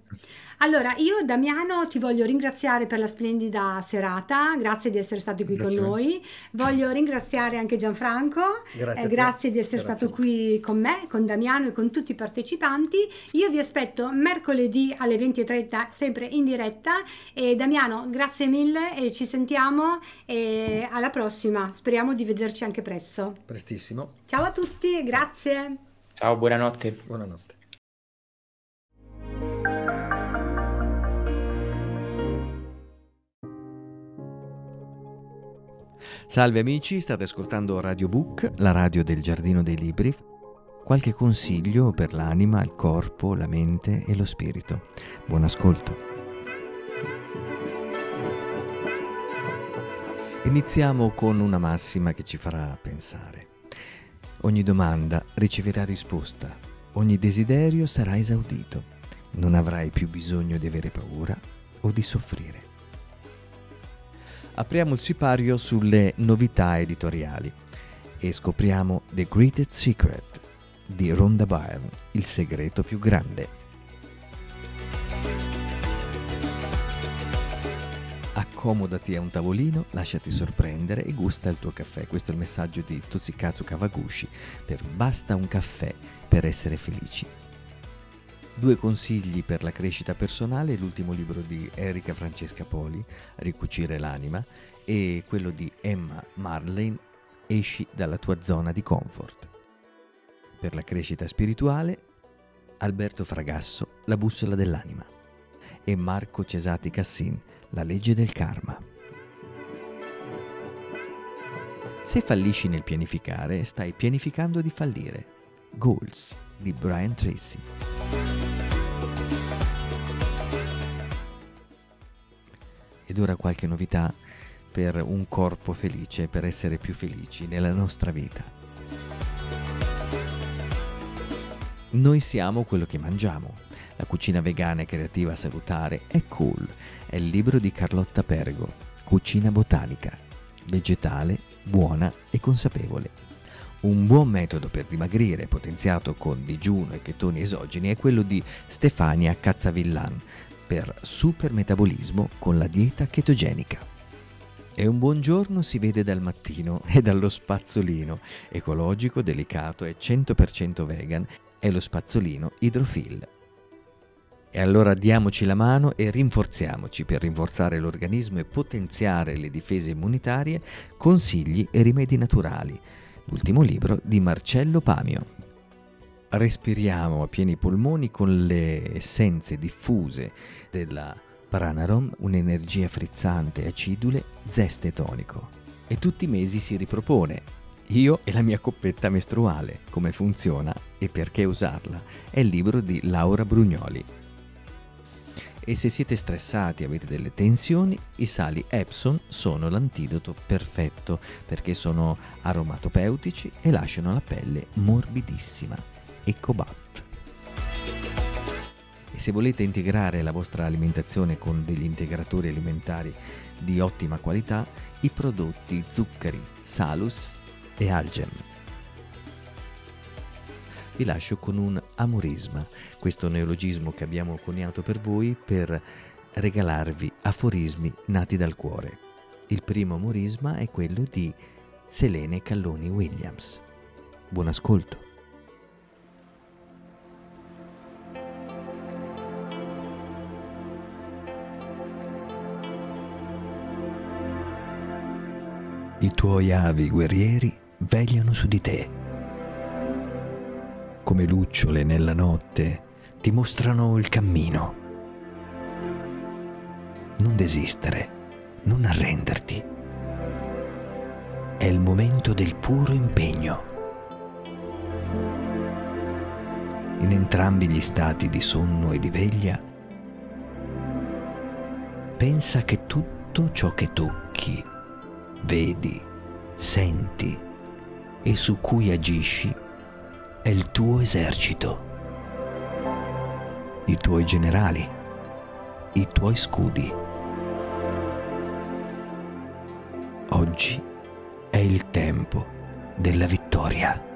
A: Allora, io Damiano ti voglio ringraziare per la splendida serata, grazie di essere stato qui grazie con noi. Voglio ringraziare anche Gianfranco, grazie, eh, grazie di essere grazie. stato qui con me, con Damiano e con tutti i partecipanti. Io vi aspetto mercoledì alle 20.30 sempre in diretta e Damiano, grazie mille e ci sentiamo e alla prossima. Speriamo di vederci anche presto.
C: Prestissimo.
A: Ciao a tutti, grazie.
C: Ciao, buonanotte. Buonanotte.
B: Salve amici, state ascoltando Radio Book, la radio del Giardino dei Libri. Qualche consiglio per l'anima, il corpo, la mente e lo spirito. Buon ascolto. Iniziamo con una massima che ci farà pensare. Ogni domanda riceverà risposta, ogni desiderio sarà esaudito. Non avrai più bisogno di avere paura o di soffrire apriamo il sipario sulle novità editoriali e scopriamo The Greatest Secret di Rhonda Byrne, il segreto più grande. Accomodati a un tavolino, lasciati sorprendere e gusta il tuo caffè. Questo è il messaggio di Toshikazu Kawaguchi per Basta un caffè per essere felici. Due consigli per la crescita personale, l'ultimo libro di Erika Francesca Poli, Ricucire l'anima, e quello di Emma Marlin, Esci dalla tua zona di comfort. Per la crescita spirituale, Alberto Fragasso, La bussola dell'anima, e Marco Cesati Cassin, La legge del karma. Se fallisci nel pianificare, stai pianificando di fallire. Goals di Brian Tracy. ed ora qualche novità per un corpo felice, per essere più felici nella nostra vita. Noi siamo quello che mangiamo. La cucina vegana e creativa salutare è cool. È il libro di Carlotta Pergo, Cucina botanica, vegetale, buona e consapevole. Un buon metodo per dimagrire, potenziato con digiuno e chetoni esogeni, è quello di Stefania Cazzavillan, per supermetabolismo con la dieta chetogenica. E un buongiorno si vede dal mattino e dallo spazzolino, ecologico, delicato e 100% vegan, è lo spazzolino Hydrofil. E allora diamoci la mano e rinforziamoci per rinforzare l'organismo e potenziare le difese immunitarie, consigli e rimedi naturali. L'ultimo libro di Marcello Pamio respiriamo a pieni polmoni con le essenze diffuse della Pranarom, un'energia frizzante, acidule, zeste tonico. E tutti i mesi si ripropone. Io e la mia coppetta mestruale, come funziona e perché usarla, è il libro di Laura Brugnoli. E se siete stressati, avete delle tensioni, i sali Epson sono l'antidoto perfetto perché sono aromatopeutici e lasciano la pelle morbidissima. EcoBat. E se volete integrare la vostra alimentazione con degli integratori alimentari di ottima qualità, i prodotti zuccheri, salus e algem. Vi lascio con un amorisma, questo neologismo che abbiamo coniato per voi per regalarvi aforismi nati dal cuore. Il primo amorisma è quello di Selene Calloni Williams. Buon ascolto! i tuoi avi guerrieri vegliano su di te. Come lucciole nella notte ti mostrano il cammino. Non desistere, non arrenderti. È il momento del puro impegno. In entrambi gli stati di sonno e di veglia, pensa che tutto ciò che tocchi vedi, senti e su cui agisci è il tuo esercito, i tuoi generali, i tuoi scudi. Oggi è il tempo della vittoria.